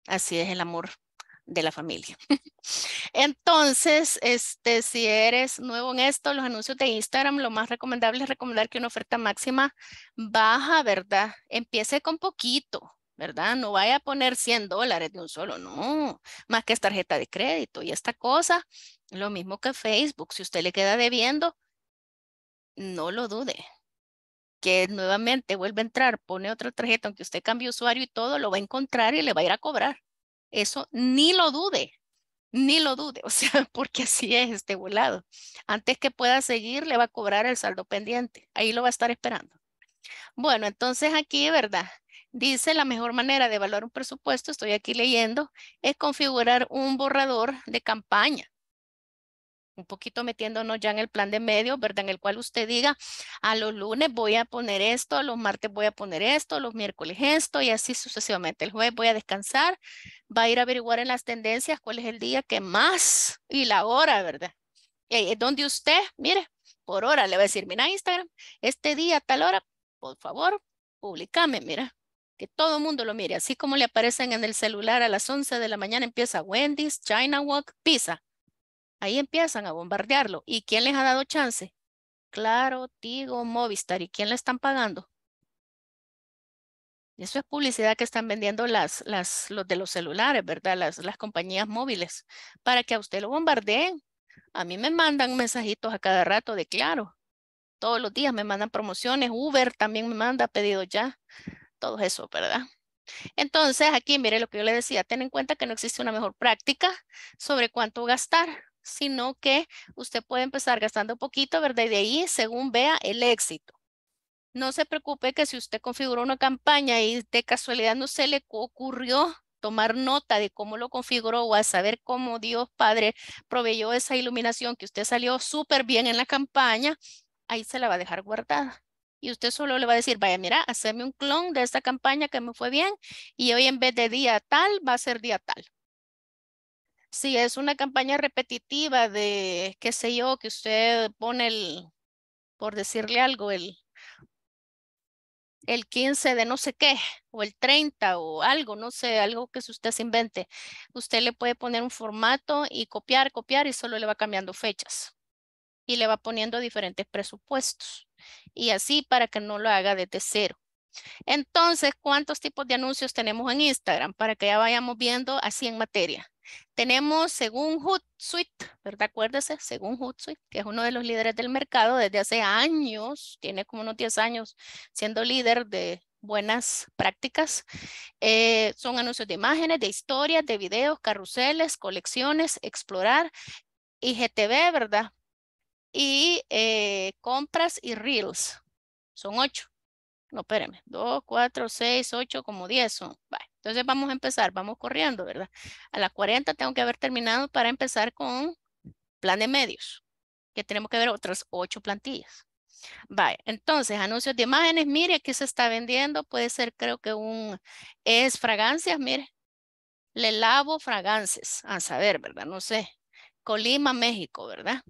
Speaker 2: Así es el amor de la familia. Entonces, este, si eres nuevo en esto, los anuncios de Instagram, lo más recomendable es recomendar que una oferta máxima baja, ¿verdad? Empiece con poquito, ¿verdad? No vaya a poner 100 dólares de un solo, no, más que es tarjeta de crédito y esta cosa, lo mismo que Facebook, si usted le queda debiendo, no lo dude, que nuevamente vuelve a entrar, pone otra tarjeta, aunque usted cambie usuario y todo, lo va a encontrar y le va a ir a cobrar. Eso ni lo dude, ni lo dude, o sea, porque así es este volado. Antes que pueda seguir, le va a cobrar el saldo pendiente. Ahí lo va a estar esperando. Bueno, entonces aquí, ¿verdad? Dice la mejor manera de evaluar un presupuesto, estoy aquí leyendo, es configurar un borrador de campaña un poquito metiéndonos ya en el plan de medio, ¿verdad? En el cual usted diga, a los lunes voy a poner esto, a los martes voy a poner esto, a los miércoles esto y así sucesivamente. El jueves voy a descansar, va a ir a averiguar en las tendencias cuál es el día que más y la hora, ¿verdad? Y donde usted, mire, por hora le va a decir, mira Instagram, este día, tal hora, por favor, publicame, mira, que todo el mundo lo mire, así como le aparecen en el celular a las 11 de la mañana, empieza Wendy's, China Walk, Pizza. Ahí empiezan a bombardearlo. ¿Y quién les ha dado chance? Claro, Tigo, Movistar. ¿Y quién le están pagando? Eso es publicidad que están vendiendo las, las, los de los celulares, ¿verdad? Las, las compañías móviles. Para que a usted lo bombardeen. A mí me mandan mensajitos a cada rato de claro. Todos los días me mandan promociones. Uber también me manda pedido ya. Todo eso, ¿verdad? Entonces, aquí, mire lo que yo le decía. Ten en cuenta que no existe una mejor práctica sobre cuánto gastar sino que usted puede empezar gastando poquito, ¿verdad? Y de ahí, según vea, el éxito. No se preocupe que si usted configuró una campaña y de casualidad no se le ocurrió tomar nota de cómo lo configuró o a saber cómo Dios Padre proveyó esa iluminación que usted salió súper bien en la campaña, ahí se la va a dejar guardada. Y usted solo le va a decir, vaya, mira, hazme un clon de esta campaña que me fue bien y hoy en vez de día tal, va a ser día tal si es una campaña repetitiva de, qué sé yo, que usted pone el, por decirle algo, el, el 15 de no sé qué, o el 30 o algo, no sé, algo que usted se invente. Usted le puede poner un formato y copiar, copiar y solo le va cambiando fechas. Y le va poniendo diferentes presupuestos. Y así para que no lo haga desde cero. Entonces, ¿cuántos tipos de anuncios tenemos en Instagram? Para que ya vayamos viendo así en materia. Tenemos según Hootsuite, ¿verdad? Acuérdese, según Hootsuite, que es uno de los líderes del mercado desde hace años, tiene como unos 10 años siendo líder de buenas prácticas. Eh, son anuncios de imágenes, de historias, de videos, carruseles, colecciones, explorar, IGTV, ¿verdad? Y eh, compras y reels. Son ocho. No, espérame. Dos, cuatro, seis, ocho, como diez son. Bye. Entonces vamos a empezar, vamos corriendo, ¿verdad? A las 40 tengo que haber terminado para empezar con plan de medios, que tenemos que ver otras ocho plantillas. Vale, entonces, anuncios de imágenes, mire, aquí se está vendiendo, puede ser creo que un, es fragancias, mire, le lavo fragancias, a saber, ¿verdad? No sé, Colima, México, ¿verdad?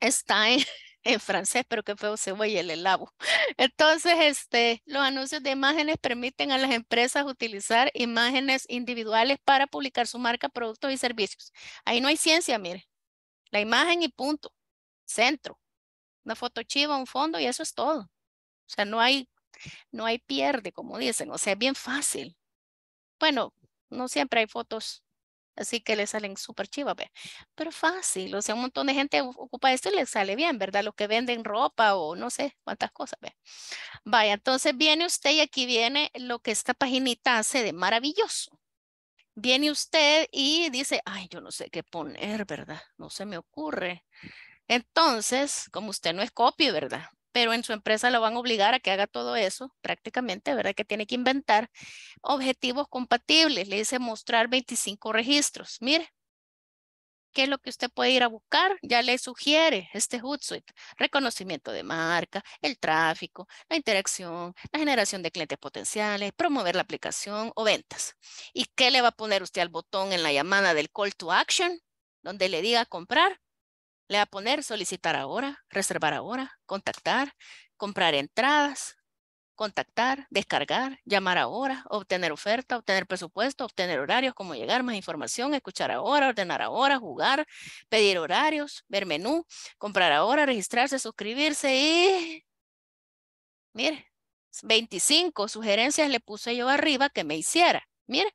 Speaker 2: Está en, en francés, pero qué feo se y el elabo. Entonces, este, los anuncios de imágenes permiten a las empresas utilizar imágenes individuales para publicar su marca, productos y servicios. Ahí no hay ciencia, mire. La imagen y punto. Centro. Una foto chiva, un fondo y eso es todo. O sea, no hay, no hay pierde, como dicen. O sea, es bien fácil. Bueno, no siempre hay fotos Así que le salen súper chivas, pues. Pero fácil, o sea, un montón de gente ocupa esto y le sale bien, ¿verdad? Lo que venden ropa o no sé cuántas cosas, ¿ve? Pues. Vaya, entonces viene usted y aquí viene lo que esta paginita hace de maravilloso. Viene usted y dice, ay, yo no sé qué poner, ¿verdad? No se me ocurre. Entonces, como usted no es copy, ¿verdad? pero en su empresa lo van a obligar a que haga todo eso prácticamente, ¿verdad? Que tiene que inventar objetivos compatibles. Le dice mostrar 25 registros. Mire, qué es lo que usted puede ir a buscar, ya le sugiere este Hootsuite. Reconocimiento de marca, el tráfico, la interacción, la generación de clientes potenciales, promover la aplicación o ventas. ¿Y qué le va a poner usted al botón en la llamada del call to action, donde le diga comprar? Le va a poner solicitar ahora, reservar ahora, contactar, comprar entradas, contactar, descargar, llamar ahora, obtener oferta, obtener presupuesto, obtener horarios, cómo llegar, más información, escuchar ahora, ordenar ahora, jugar, pedir horarios, ver menú, comprar ahora, registrarse, suscribirse y... Mire, 25 sugerencias le puse yo arriba que me hiciera. Mire,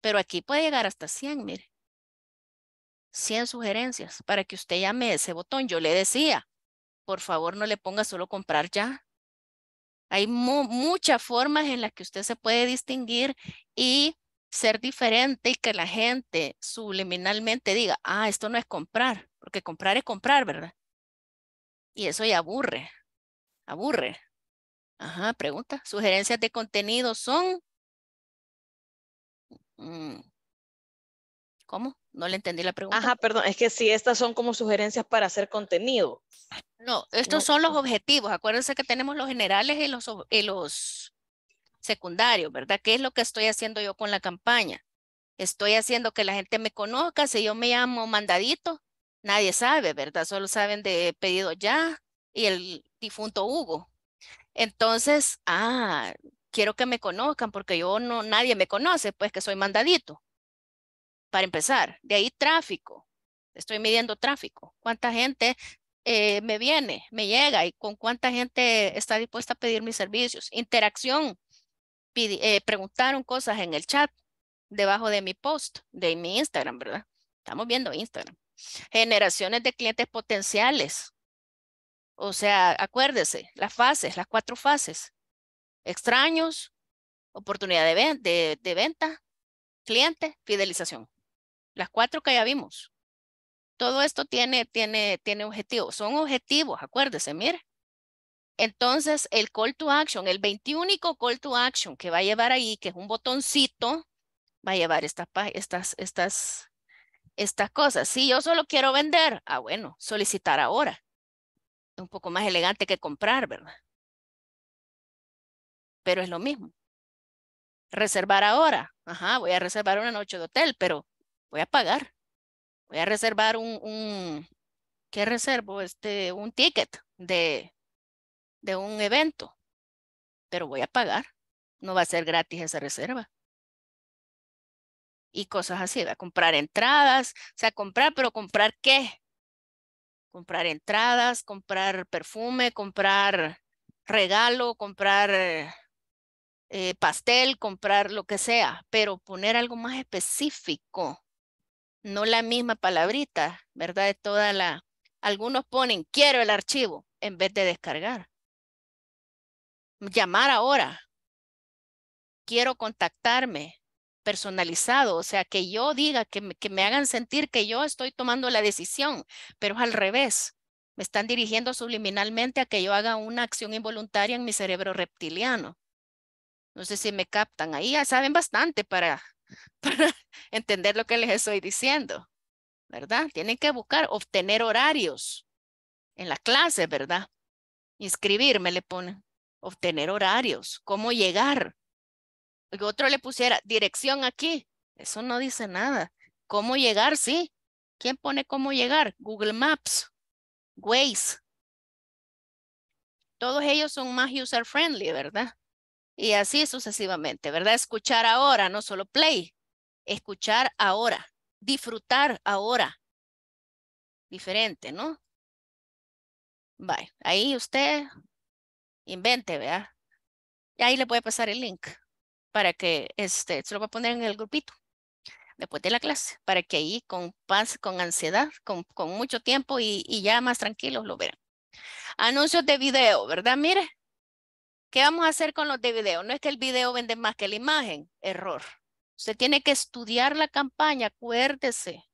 Speaker 2: pero aquí puede llegar hasta 100, mire. 100 sugerencias para que usted llame ese botón. Yo le decía, por favor no le ponga solo comprar ya. Hay muchas formas en las que usted se puede distinguir y ser diferente y que la gente subliminalmente diga, ah, esto no es comprar, porque comprar es comprar, ¿verdad? Y eso ya aburre, aburre. Ajá, pregunta. Sugerencias de contenido son... Mm, ¿Cómo? No le entendí la pregunta. Ajá, perdón, es que si estas son como sugerencias para hacer contenido. No, estos son los objetivos. Acuérdense que tenemos los generales y los, y los secundarios, ¿verdad? ¿Qué es lo que estoy haciendo yo con la campaña? Estoy haciendo que la gente me conozca. Si yo me llamo mandadito, nadie sabe, ¿verdad? Solo saben de pedido ya y el difunto Hugo. Entonces, ah, quiero que me conozcan porque yo no, nadie me conoce, pues que soy mandadito para empezar. De ahí tráfico. Estoy midiendo tráfico. ¿Cuánta gente eh, me viene, me llega y con cuánta gente está dispuesta a pedir mis servicios? Interacción. Eh, preguntaron cosas en el chat debajo de mi post, de mi Instagram, ¿verdad? Estamos viendo Instagram. Generaciones de clientes potenciales. O sea, acuérdese, las fases, las cuatro fases. Extraños, oportunidad de venta, cliente, fidelización las cuatro que ya vimos. Todo esto tiene, tiene, tiene objetivos, son objetivos, acuérdese, mire. Entonces, el call to action, el 21 call to action que va a llevar ahí, que es un botoncito, va a llevar estas, estas, estas, estas cosas. Si yo solo quiero vender, ah, bueno, solicitar ahora. Es un poco más elegante que comprar, ¿verdad? Pero es lo mismo. Reservar ahora. Ajá, voy a reservar una noche de hotel, pero voy a pagar, voy a reservar un, ¿qué reservo? Este, un ticket de, de un evento, pero voy a pagar, no va a ser gratis esa reserva. Y cosas así, va a comprar entradas, o sea, comprar, pero comprar qué? Comprar entradas, comprar perfume, comprar regalo, comprar eh, pastel, comprar lo que sea, pero poner algo más específico no la misma palabrita, ¿verdad? De toda la, algunos ponen quiero el archivo en vez de descargar. Llamar ahora. Quiero contactarme personalizado, o sea, que yo diga, que me, que me hagan sentir que yo estoy tomando la decisión, pero es al revés. Me están dirigiendo subliminalmente a que yo haga una acción involuntaria en mi cerebro reptiliano. No sé si me captan ahí, saben bastante para para entender lo que les estoy diciendo, ¿verdad? Tienen que buscar, obtener horarios en la clase, ¿verdad? Inscribirme le pone, obtener horarios, cómo llegar. Y otro le pusiera dirección aquí, eso no dice nada. ¿Cómo llegar? Sí. ¿Quién pone cómo llegar? Google Maps, Waze. Todos ellos son más user friendly, ¿verdad? Y así sucesivamente, ¿verdad? Escuchar ahora, no solo play, escuchar ahora, disfrutar ahora. Diferente, ¿no? Bye. Ahí usted invente, ¿verdad? Y ahí le voy a pasar el link para que este, se lo va a poner en el grupito después de la clase, para que ahí con paz, con ansiedad, con, mucho tiempo y, y ya más tranquilos lo vean. Anuncios de video, ¿verdad? Mire, ¿Qué vamos a hacer con los de video? No es que el video vende más que la imagen. Error. Usted tiene que estudiar la campaña, acuérdese.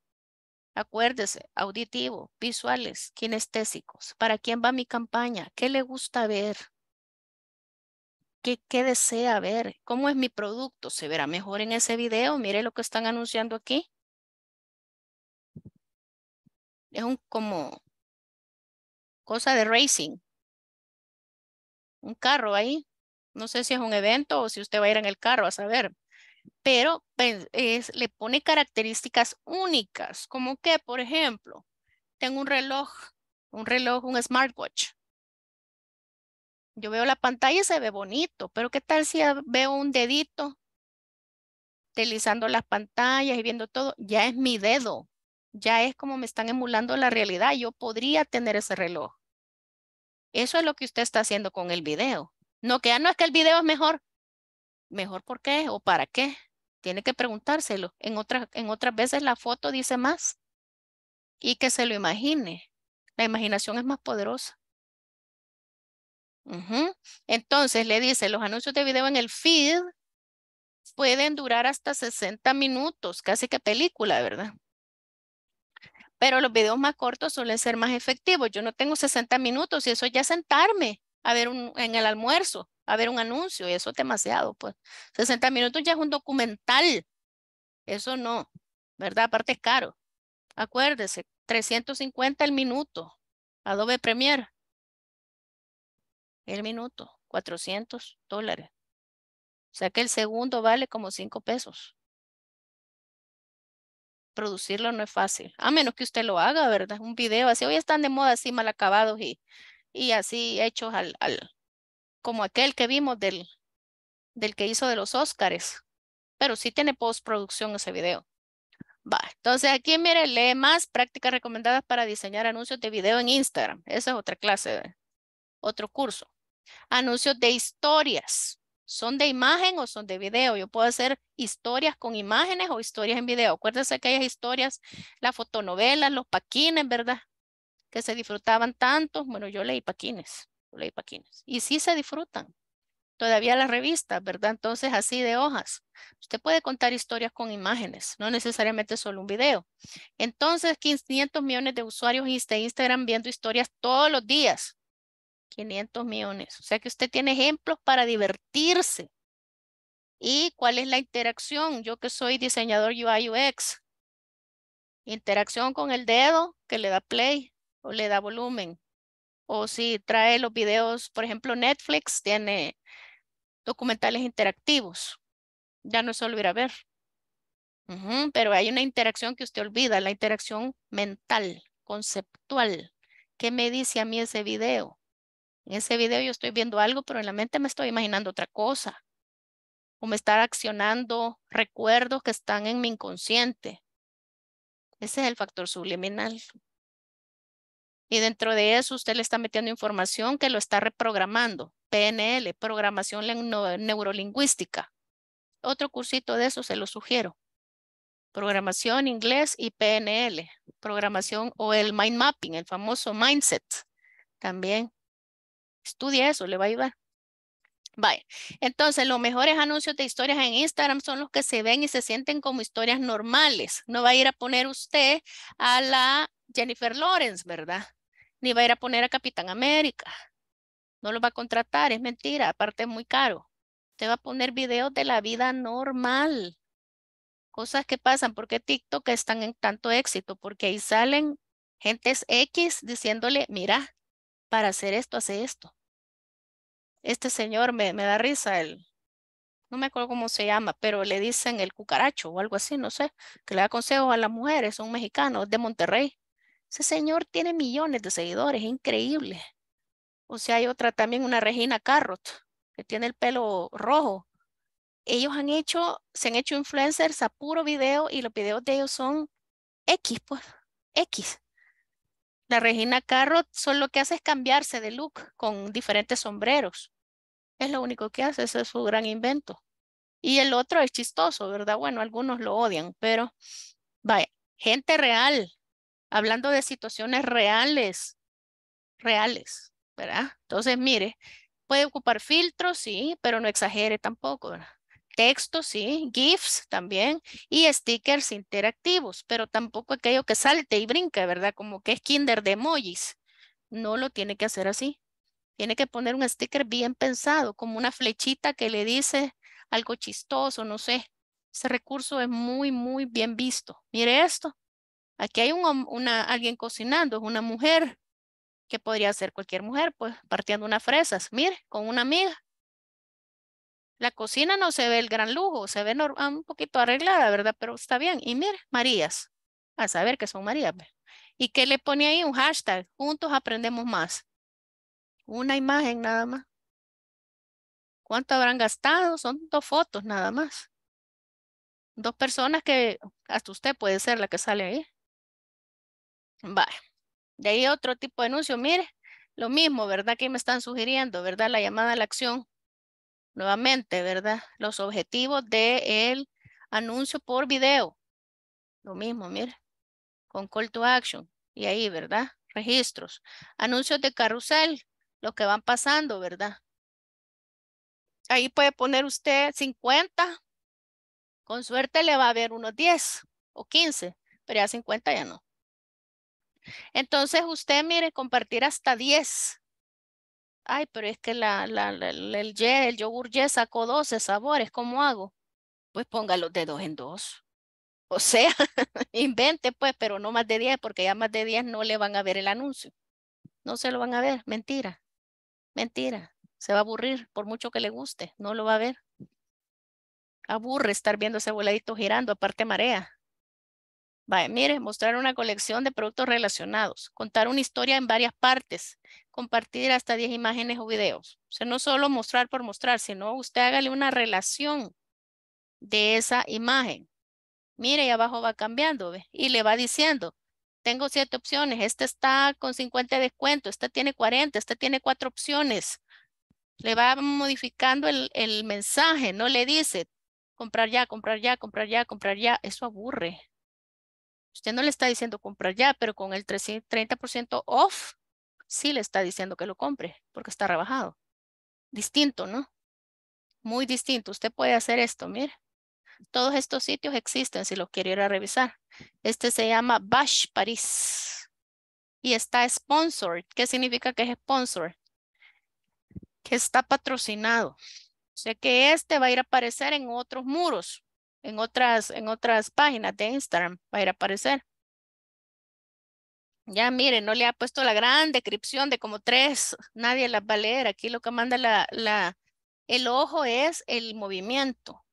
Speaker 2: Acuérdese, auditivo, visuales, kinestésicos. ¿Para quién va mi campaña? ¿Qué le gusta ver? ¿Qué, ¿Qué, desea ver? ¿Cómo es mi producto? ¿Se verá mejor en ese video? Mire lo que están anunciando aquí. Es un como cosa de racing un carro ahí. No sé si es un evento o si usted va a ir en el carro a saber. Pero pues, es, le pone características únicas, como que, por ejemplo, tengo un reloj, un reloj, un smartwatch. Yo veo la pantalla y se ve bonito, pero ¿qué tal si veo un dedito utilizando las pantallas y viendo todo? Ya es mi dedo, ya es como me están emulando la realidad. Yo podría tener ese reloj. Eso es lo que usted está haciendo con el video. No que ah, no es que el video es mejor. ¿Mejor por qué o para qué? Tiene que preguntárselo. En, otra, en otras veces la foto dice más y que se lo imagine. La imaginación es más poderosa. Entonces le dice, los anuncios de video en el feed pueden durar hasta 60 minutos, casi que película, ¿verdad? pero los videos más cortos suelen ser más efectivos. Yo no tengo 60 minutos y eso ya sentarme a ver un, en el almuerzo, a ver un anuncio y eso es demasiado. Pues 60 minutos ya es un documental. Eso no, ¿verdad? Aparte es caro. Acuérdese, 350 el minuto. Adobe Premiere. El minuto, 400 dólares. O sea que el segundo vale como 5 pesos producirlo no es fácil, a menos que usted lo haga, ¿verdad? Un video así, hoy están de moda así mal acabados y, y así hechos al, al, como aquel que vimos del, del que hizo de los Oscars, pero sí tiene postproducción ese video. Va, entonces aquí mire, lee más prácticas recomendadas para diseñar anuncios de video en Instagram. Esa es otra clase, otro curso. Anuncios de historias. ¿Son de imagen o son de video? Yo puedo hacer historias con imágenes o historias en video. que hay historias, las fotonovelas, los paquines, ¿verdad? Que se disfrutaban tanto. Bueno, yo leí paquines, leí paquines. Y sí se disfrutan. Todavía las revistas, ¿verdad? Entonces, así de hojas. Usted puede contar historias con imágenes, no necesariamente solo un video. Entonces, 500 millones de usuarios de Instagram viendo historias todos los días 500 millones. O sea que usted tiene ejemplos para divertirse. ¿Y cuál es la interacción? Yo que soy diseñador UI UX. Interacción con el dedo que le da play o le da volumen. O si trae los videos, por ejemplo, Netflix tiene documentales interactivos. Ya no se solo ver. pero hay una interacción que usted olvida, la interacción mental, conceptual. ¿Qué me dice a mí ese video? En ese video yo estoy viendo algo, pero en la mente me estoy imaginando otra cosa. O me está accionando recuerdos que están en mi inconsciente. Ese es el factor subliminal. Y dentro de eso usted le está metiendo información que lo está reprogramando. PNL, programación neurolingüística. Otro cursito de eso se lo sugiero. Programación inglés y PNL. Programación o el mind mapping, el famoso mindset también. Estudia eso, le va a ayudar. Vaya, entonces los mejores anuncios de historias en Instagram son los que se ven y se sienten como historias normales. No va a ir a poner usted a la Jennifer Lawrence, ¿verdad? Ni va a ir a poner a Capitán América. No lo va a contratar, es mentira, aparte es muy caro. Usted va a poner videos de la vida normal. Cosas que pasan, porque TikTok están en tanto éxito, porque ahí salen gentes X diciéndole, mira, para hacer esto, hace esto. Este señor me, da risa, el, no me acuerdo cómo se llama, pero le dicen el cucaracho o algo así, no sé, que le da consejos a las mujeres, un mexicano de Monterrey. Ese señor tiene millones de seguidores, increíble. O sea, hay otra también, una Regina Carrot, que tiene el pelo rojo. Ellos han hecho, se han hecho influencers a puro video y los videos de ellos son X, pues, X. La Regina Carrot solo que hace es cambiarse de look con diferentes sombreros. Es lo único que hace, ese es su gran invento. Y el otro es chistoso, ¿verdad? Bueno, algunos lo odian, pero vaya, gente real, hablando de situaciones reales, reales, ¿verdad? Entonces, mire, puede ocupar filtros, sí, pero no exagere tampoco, ¿verdad? textos, sí, GIFs también y stickers interactivos, pero tampoco aquello que salte y brinca, ¿verdad? Como que es kinder de emojis. No lo tiene que hacer así. Tiene que poner un sticker bien pensado, como una flechita que le dice algo chistoso, no sé. Ese recurso es muy, muy bien visto. Mire esto. Aquí hay un, una, alguien cocinando, es una mujer, que podría ser cualquier mujer, pues partiendo unas fresas. Mire, con una amiga la cocina no se ve el gran lujo, se ve un poquito arreglada, ¿verdad? Pero está bien. Y mire, Marías, a saber que son Marías. Pues. ¿Y qué le ponía ahí? Un hashtag, juntos aprendemos más. Una imagen nada más. ¿Cuánto habrán gastado? Son dos fotos nada más. Dos personas que hasta usted puede ser la que sale ahí. Vale. De ahí otro tipo de anuncio, mire, lo mismo, ¿verdad? Que me están sugiriendo, ¿verdad? La llamada a la acción Nuevamente, ¿verdad? Los objetivos del el anuncio por video. Lo mismo, mire, con call to action. Y ahí, ¿verdad? Registros. Anuncios de carrusel, lo que van pasando, ¿verdad? Ahí puede poner usted 50. Con suerte le va a haber unos 10 o 15, pero ya 50 ya no. Entonces usted, mire, compartir hasta 10 ay, pero es que la, el, yogur yé sacó 12 sabores, ¿cómo hago? Pues póngalo de dos en dos. O sea, invente pues, pero no más de 10, porque ya más de 10 no le van a ver el anuncio. No se lo van a ver, mentira, mentira. Se va a aburrir, por mucho que le guste, no lo va a ver. Aburre estar viendo ese voladito girando, aparte marea mire, mostrar una colección de productos relacionados, contar una historia en varias partes, compartir hasta 10 imágenes o videos. O sea, no solo mostrar por mostrar, sino usted hágale una relación de esa imagen. Mire, y abajo va cambiando y le va diciendo, tengo siete opciones, este está con 50 descuentos, descuento, este tiene 40, este tiene cuatro opciones. Le va modificando el mensaje, no le dice comprar ya, comprar ya, comprar ya, comprar ya. Eso aburre Usted no le está diciendo comprar ya, pero con el 30% off, sí le está diciendo que lo compre, porque está rebajado. Distinto, ¿no? Muy distinto. Usted puede hacer esto, mire. Todos estos sitios existen si los quiere ir a revisar. Este se llama Bash Paris Y está sponsored. ¿Qué significa que es sponsored? Que está patrocinado. O sea que este va a ir a aparecer en otros muros en otras, en otras páginas de Instagram va a ir a aparecer. Ya miren, no le ha puesto la gran descripción de como tres, nadie las va a leer. Aquí lo que manda la, la, el ojo es el movimiento.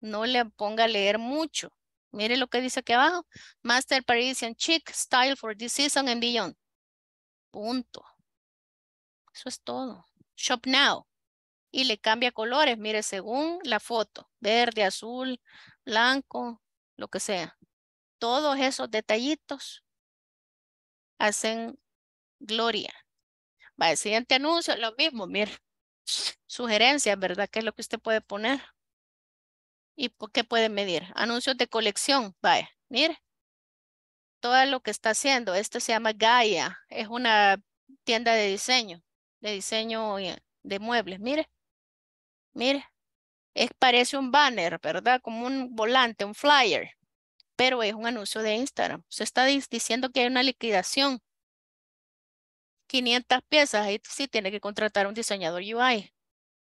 Speaker 2: No le ponga a leer mucho. Mire lo que dice aquí abajo. Master Parisian Chic Style for this season and beyond. Punto. Eso es todo. Shop now y le cambia colores, mire, según la foto, verde, azul, blanco, lo que sea. Todos esos detallitos hacen gloria. Va, el siguiente anuncio, lo mismo, mire. Sugerencias, ¿verdad? ¿Qué es lo que usted puede poner? ¿Y por qué puede medir? Anuncios de colección, vaya, mire. Todo lo que está haciendo, esto se llama Gaia, es una tienda de diseño, de diseño eh, de muebles, mire. Mire, es, parece un banner, ¿verdad? Como un volante, un flyer, pero es un anuncio de Instagram. Se está diciendo que hay una liquidación. 500 piezas, ahí sí tiene que contratar un diseñador UI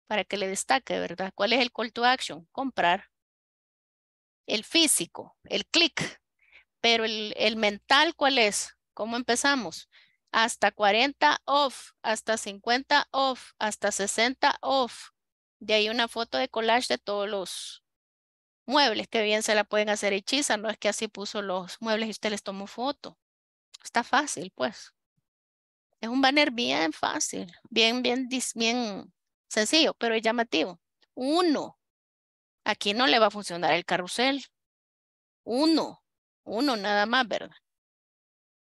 Speaker 2: para que le destaque, ¿verdad? ¿Cuál es el call to action? Comprar. El físico, el click. pero el, el mental, ¿cuál es? ¿Cómo empezamos? Hasta 40 off, hasta 50 off, hasta 60 off, de ahí una foto de collage de todos los muebles, que bien se la pueden hacer hechiza, no es que así puso los muebles y usted les tomó foto. Está fácil, pues. Es un banner bien fácil, bien, bien, bien sencillo, pero es llamativo. Uno. Aquí no le va a funcionar el carrusel. Uno. Uno nada más, ¿verdad?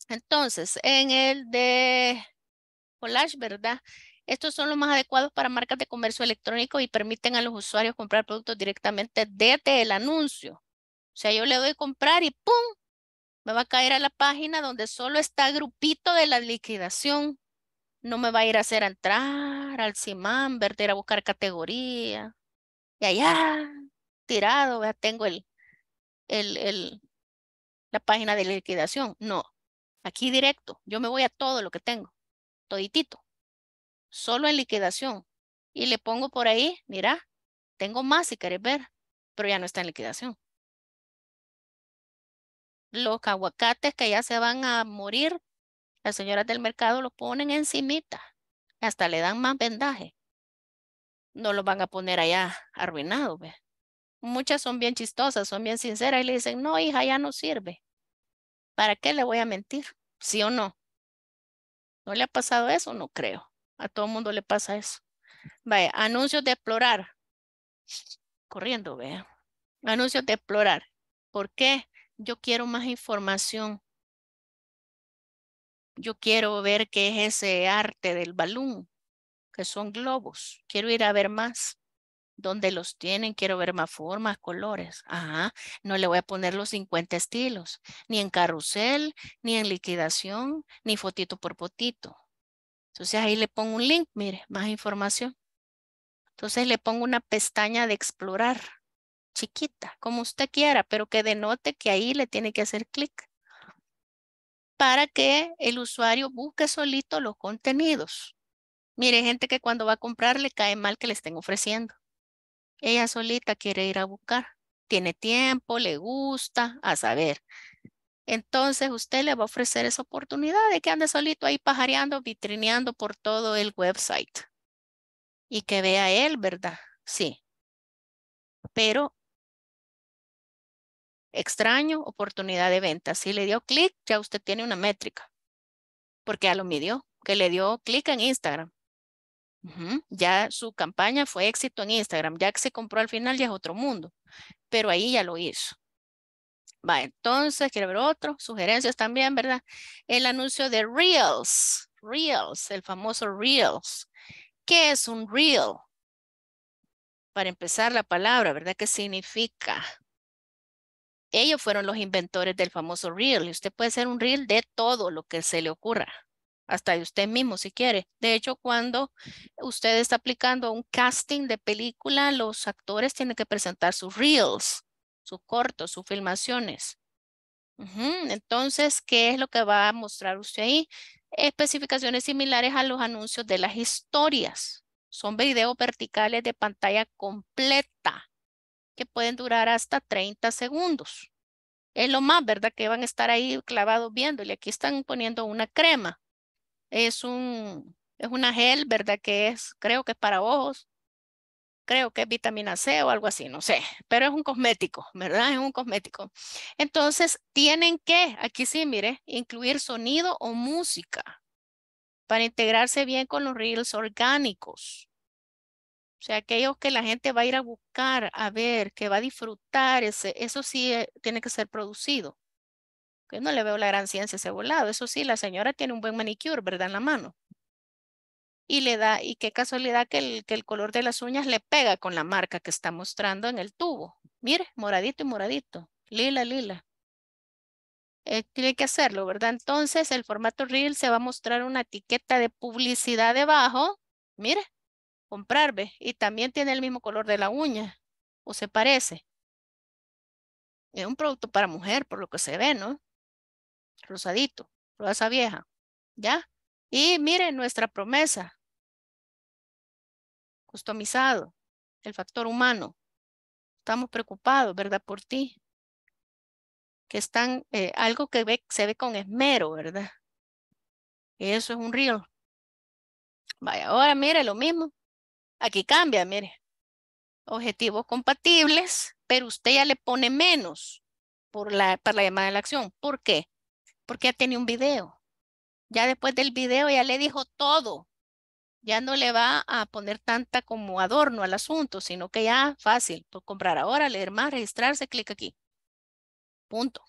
Speaker 2: Entonces, en el de collage, ¿verdad? Estos son los más adecuados para marcas de comercio electrónico y permiten a los usuarios comprar productos directamente desde el anuncio. O sea, yo le doy comprar y ¡pum! Me va a caer a la página donde solo está grupito de la liquidación. No me va a ir a hacer entrar al Simán, verter ir a buscar categoría. Y allá, tirado, ya tengo el, la página de liquidación. No, aquí directo. Yo me voy a todo lo que tengo, toditito solo en liquidación. Y le pongo por ahí, mira, tengo más si querés ver, pero ya no está en liquidación. Los aguacates que ya se van a morir, las señoras del mercado los ponen encimita, hasta le dan más vendaje. No los van a poner allá arruinados, Muchas son bien chistosas, son bien sinceras y le dicen, no, hija, ya no sirve. ¿Para qué le voy a mentir? ¿Sí o no? ¿No le ha pasado eso? No creo. A todo mundo le pasa eso. Vaya, anuncios de explorar. Corriendo, vea. Anuncios de explorar. ¿Por qué? Yo quiero más información. Yo quiero ver qué es ese arte del balón, que son globos. Quiero ir a ver más. ¿Dónde los tienen? Quiero ver más formas, colores. Ajá, no le voy a poner los 50 estilos, ni en carrusel, ni en liquidación, ni fotito por fotito. Entonces ahí le pongo un link, mire, más información. Entonces le pongo una pestaña de explorar, chiquita, como usted quiera, pero que denote que ahí le tiene que hacer clic para que el usuario busque solito los contenidos. Mire, gente que cuando va a comprar le cae mal que le estén ofreciendo. Ella solita quiere ir a buscar. Tiene tiempo, le gusta, a saber. Entonces usted le va a ofrecer esa oportunidad de que ande solito ahí pajareando, vitrineando por todo el website. Y que vea él, ¿verdad?
Speaker 1: Sí. Pero extraño,
Speaker 2: oportunidad de venta. Si le dio clic, ya usted tiene una métrica. Porque ya lo midió, que le dio clic en Instagram. Ya su campaña fue éxito en Instagram. Ya que se compró al final, ya es otro mundo. Pero ahí ya lo hizo. Va, entonces, quiero ver otro, sugerencias también, ¿verdad? El anuncio de Reels, Reels, el famoso Reels. ¿Qué es un Reel? Para empezar la palabra, ¿verdad? ¿Qué significa? Ellos fueron los inventores del famoso Reel. Y usted puede ser un Reel de todo lo que se le ocurra, hasta de usted mismo si quiere. De hecho, cuando usted está aplicando un casting de película, los actores tienen que presentar sus Reels sus cortos, sus filmaciones. Entonces, ¿qué es lo que va a mostrar usted ahí? Especificaciones similares a los anuncios de las historias. Son videos verticales de pantalla completa que pueden durar hasta 30 segundos. Es lo más, ¿verdad? Que van a estar ahí clavados viéndole. Aquí están poniendo una crema. Es un, es una gel, ¿verdad? Que es, creo que es para ojos creo que es vitamina C o algo así, no sé, pero es un cosmético, ¿verdad? Es un cosmético. Entonces, tienen que, aquí sí, mire, incluir sonido o música para integrarse bien con los reels orgánicos. O sea, aquellos que la gente va a ir a buscar, a ver, que va a disfrutar, ese, eso sí eh, tiene que ser producido. Que no le veo la gran ciencia a ese volado. Eso sí, la señora tiene un buen manicure, ¿verdad? En la mano y le da, y qué casualidad que el, color de las uñas le pega con la marca que está mostrando en el tubo. Mire, moradito y moradito, lila, lila. Eh, tiene que hacerlo, ¿verdad? Entonces el formato Reel se va a mostrar una etiqueta de publicidad debajo. Mire, comprar, Y también tiene el mismo color de la uña o se parece. Es un producto para mujer, por lo que se ve, ¿no? Rosadito, rosa vieja, ¿ya? Y
Speaker 1: mire nuestra promesa, customizado, el
Speaker 2: factor humano. Estamos preocupados, ¿verdad? Por ti. Que están, eh, algo que se ve con esmero, ¿verdad? Eso es un río. Vaya, ahora mire lo mismo. Aquí cambia, mire. Objetivos compatibles, pero usted ya le pone menos por la, para la llamada de la acción. ¿Por qué? Porque ya tiene un video. Ya después del video ya le dijo todo ya no le va a poner tanta como adorno al asunto, sino que ya fácil, por pues, comprar ahora, leer más, registrarse, clic aquí. Punto.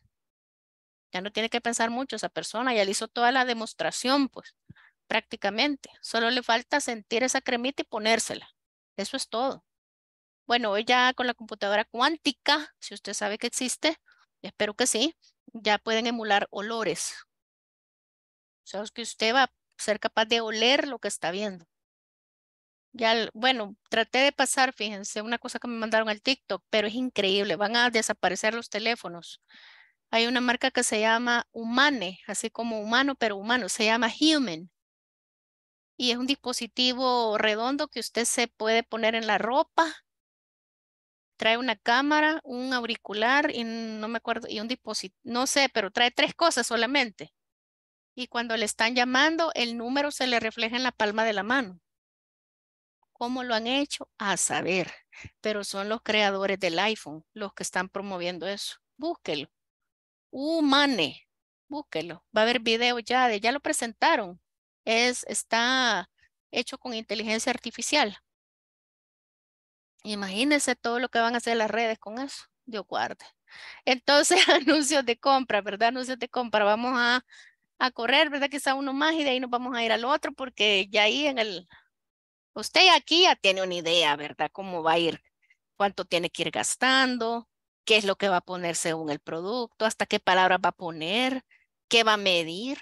Speaker 2: Ya no tiene que pensar mucho esa persona, ya le hizo toda la demostración, pues, prácticamente. Solo le falta sentir esa cremita y ponérsela. Eso es todo. Bueno, hoy ya con la computadora cuántica, si usted sabe que existe, espero que sí, ya pueden emular olores. O sea, es que usted va ser capaz de oler lo que está viendo. Ya, bueno, traté de pasar, fíjense, una cosa que me mandaron al TikTok, pero es increíble, van a desaparecer los teléfonos. Hay una marca que se llama Humane, así como humano, pero humano, se llama Human. Y es un dispositivo redondo que usted se puede poner en la ropa. Trae una cámara, un auricular y no me acuerdo, y un dispositivo, no sé, pero trae tres cosas solamente y cuando le están llamando, el número se le refleja en la palma de la mano. ¿Cómo lo han hecho? A saber, pero son los creadores del iPhone los que están promoviendo eso. Búsquelo. Humane, búsquelo. Va a haber video ya de, ya lo presentaron. Es, está hecho con inteligencia artificial. Imagínense todo lo que van a hacer las redes con eso. Dios guarde. Entonces, anuncios de compra, ¿verdad? Anuncios de compra. Vamos a a correr, ¿verdad? Que está uno más y de ahí nos vamos a ir al otro porque ya ahí en el... Usted aquí ya tiene una idea, ¿verdad? Cómo va a ir, cuánto tiene que ir gastando, qué es lo que va a poner según el producto, hasta qué palabras va a poner, qué va a medir.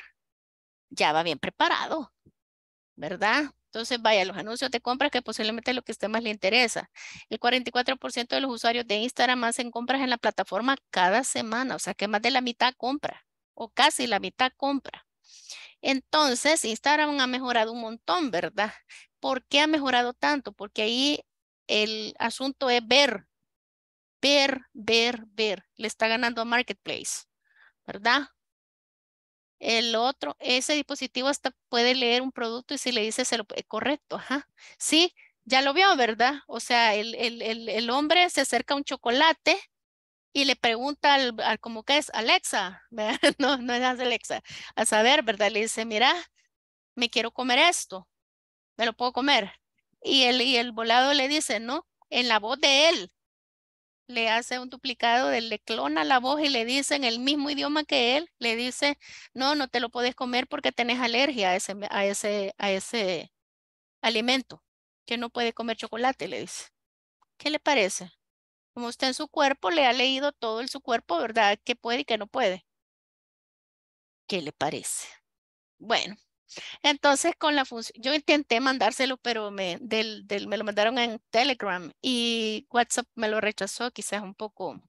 Speaker 2: Ya va bien preparado, ¿verdad? Entonces, vaya, los anuncios de compras que posiblemente lo que a usted más le interesa. El 44% de los usuarios de Instagram hacen compras en la plataforma cada semana, o sea que más de la mitad compra o casi la mitad compra. Entonces, Instagram ha mejorado un montón, ¿verdad? ¿Por qué ha mejorado tanto? Porque ahí el asunto es ver, ver, ver, ver. Le está ganando a Marketplace, ¿verdad? El otro, ese dispositivo hasta puede leer un producto y si le dices el correcto, ajá. Sí, ya lo vio, ¿verdad? O sea, el, el hombre se acerca a un chocolate y le pregunta al, como que es Alexa, no, no es Alexa, a saber, ¿verdad? Le dice, mira, me quiero comer esto, me lo puedo comer. Y el, y el volado le dice, no, en la voz de él. Le hace un duplicado, le clona la voz y le dice en el mismo idioma que él, le dice, no, no te lo puedes comer porque tenés alergia a ese, a ese, a ese alimento, que no puede comer chocolate, le dice. ¿Qué le parece? como en su cuerpo, le ha leído todo en su cuerpo, ¿verdad? que puede y qué no puede? ¿Qué le parece? Bueno, entonces con la función, yo intenté mandárselo, pero me, del, me lo mandaron en Telegram y WhatsApp me lo rechazó, quizás un poco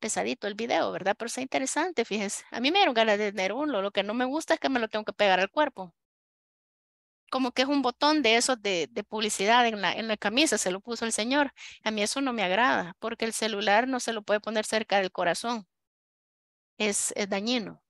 Speaker 2: pesadito el video, ¿verdad? Pero es interesante, fíjense. A mí me dieron ganas de tener uno, lo que no me gusta es que me lo tengo que pegar al cuerpo como que es un botón de esos de, publicidad en la, en la camisa, se lo puso el señor. A mí eso no me agrada, porque el celular no se lo puede poner cerca del corazón. Es, es dañino.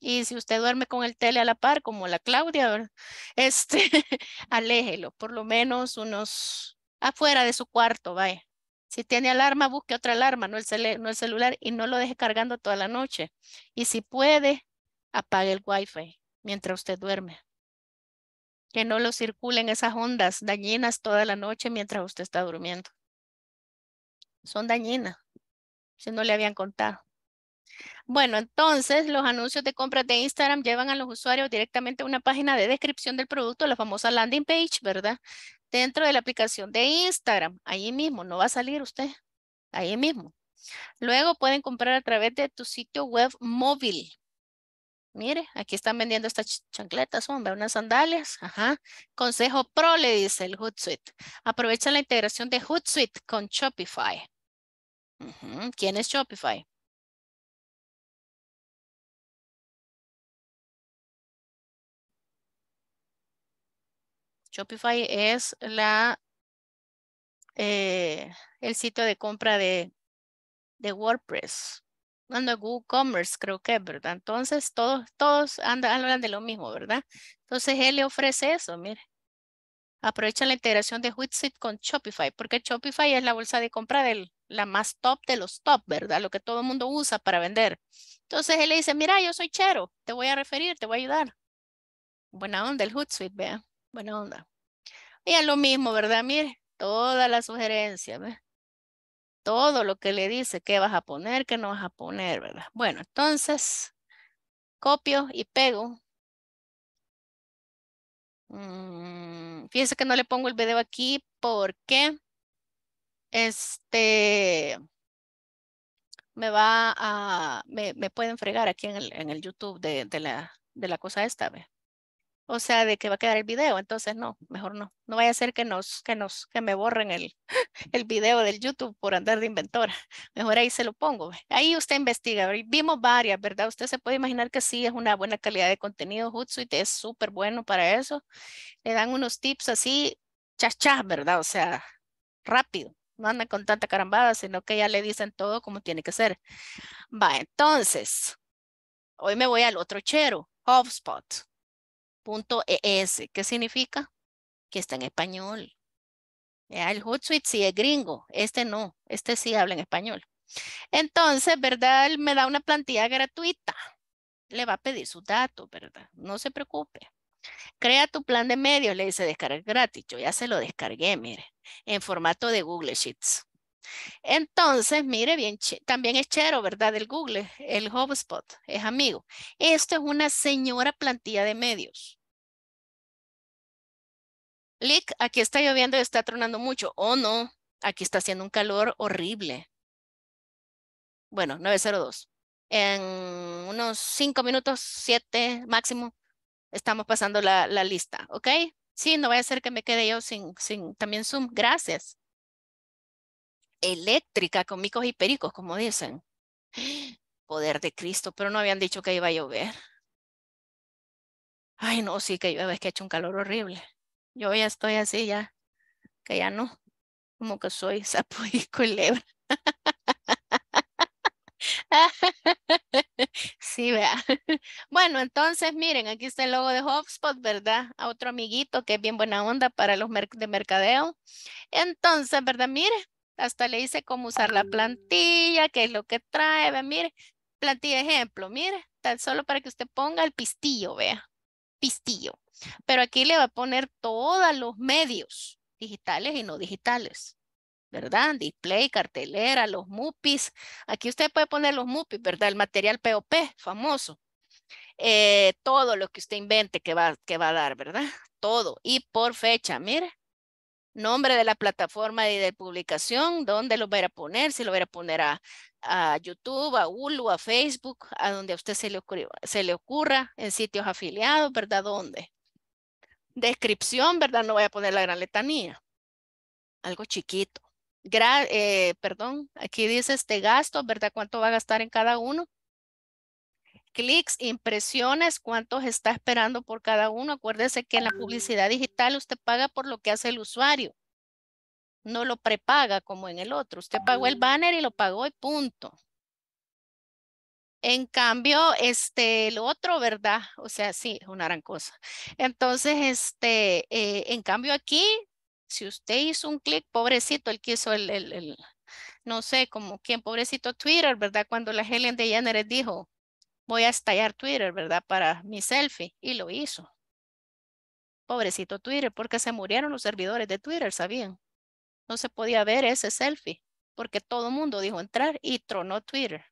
Speaker 2: Y si usted duerme con el tele a la par, como la Claudia, este, aléjelo, por lo menos unos afuera de su cuarto, vaya. Si tiene alarma, busque otra alarma, no el, no el celular, y no lo deje cargando toda la noche. Y si puede, apague el wifi mientras usted duerme que no lo circulen esas ondas dañinas toda la noche mientras usted está durmiendo. Son dañinas, si no le habían contado. Bueno, entonces los anuncios de compras de Instagram llevan a los usuarios directamente a una página de descripción del producto, la famosa landing page, ¿verdad? Dentro de la aplicación de Instagram, ahí mismo, no va a salir usted, ahí mismo. Luego pueden comprar a través de tu sitio web móvil, Mire, aquí están vendiendo estas chancletas, unas sandalias. Consejo pro, le dice el Hootsuite. Aprovecha la integración de Hootsuite con Shopify. ¿Quién es Shopify? Shopify es la, eh, el sitio de compra de, de WordPress anda WooCommerce, creo que, ¿verdad? Entonces, todos, todos andan, hablan de lo mismo, ¿verdad? Entonces, él le ofrece eso, mire. Aprovecha la integración de Hootsuite con Shopify, porque Shopify es la bolsa de compra de la más top de los top, ¿verdad? Lo que todo el mundo usa para vender. Entonces, él le dice, mira, yo soy Chero, te voy a referir, te voy a ayudar. Buena onda el Hootsuite, vea. Buena onda. Y es lo mismo, ¿verdad? Mire, todas las sugerencias, ¿verdad? todo lo que le dice, qué vas a poner, qué no vas a poner, ¿verdad? Bueno, entonces copio y pego. Mm, fíjense que no le pongo el video aquí porque este me va a, me, me pueden fregar aquí en el, YouTube de, la, de la cosa esta, o sea, de que va a quedar el video. Entonces, no, mejor no. No vaya a ser que nos, que nos, que me borren el, el video del YouTube por andar de inventora. Mejor ahí se lo pongo. Ahí usted investiga. Vimos varias, ¿verdad? Usted se puede imaginar que sí es una buena calidad de contenido. Hootsuite es súper bueno para eso. Le dan unos tips así, chas, ¿verdad? O sea, rápido. No anda con tanta carambada, sino que ya le dicen todo como tiene que ser. Va, entonces, hoy me voy al otro chero, HubSpot. .es. ¿Qué significa? Que está en español. El Hootsuite sí es gringo, este no, este sí habla en español. Entonces, ¿verdad? me da una plantilla gratuita. Le va a pedir su dato, ¿verdad? No se preocupe. Crea tu plan de medios, le dice descargar gratis. Yo ya se lo descargué, mire, en formato de Google Sheets. Entonces, mire bien, también es chero, ¿verdad? El Google, el HubSpot, es amigo. Esto es una señora plantilla de medios. Lick, aquí está lloviendo y está tronando mucho. Oh, no, aquí está haciendo un calor horrible. Bueno, 902. En unos 5 minutos, 7 máximo, estamos pasando la, lista, ¿ok? Sí, no vaya a ser que me quede yo sin, sin también Zoom. Gracias eléctrica con micos y pericos, como dicen. Poder de Cristo, pero no habían dicho que iba a llover. Ay, no, sí que llueve, es que ha hecho un calor horrible. Yo ya estoy así, ya, que ya no, como que soy sapo y culebra. Sí, vea. Bueno, entonces miren, aquí está el logo de HubSpot, ¿verdad? A otro amiguito que es bien buena onda para los de mercadeo. Entonces, ¿verdad? Miren, hasta le dice cómo usar la ah. plantilla, qué es lo que trae, mire, plantilla ejemplo, mire, tan solo para que usted ponga el pistillo, vea, pistillo. Pero aquí le va a poner todos los medios digitales y no digitales, ¿verdad? Display, cartelera, los MUPIs. Aquí usted puede poner los MUPIs, ¿verdad? El material POP, famoso. Eh, todo lo que usted invente que va, que va a dar, ¿verdad? Todo. Y por fecha, mire, nombre de la plataforma y de publicación, dónde lo voy a poner, si lo voy a poner a, a YouTube, a Hulu, a Facebook, a donde a usted se le, ocurra, se le ocurra, en sitios afiliados, ¿verdad? ¿Dónde? Descripción, ¿verdad? No voy a poner la gran letanía. Algo chiquito. Eh, perdón, aquí dice este gasto, ¿verdad? ¿Cuánto va a gastar en cada uno? clics, impresiones, cuántos está esperando por cada uno. Acuérdese que en la ah. publicidad digital usted paga por lo que hace el usuario. No lo prepaga como en el otro. Usted pagó el ah. banner y lo pagó y punto. En cambio, este, el otro, ¿verdad? O sea, sí, es una gran cosa. Entonces, este, eh, en cambio aquí, si usted hizo un clic, pobrecito, él quiso el, el, el no sé, como quien, pobrecito Twitter, ¿verdad? Cuando la Helen de Jenner dijo, voy a estallar Twitter, ¿verdad? Para mi selfie. Y lo hizo. Pobrecito Twitter, porque se murieron los servidores de Twitter, ¿sabían? No se podía ver ese selfie, porque todo el mundo dijo entrar y tronó Twitter.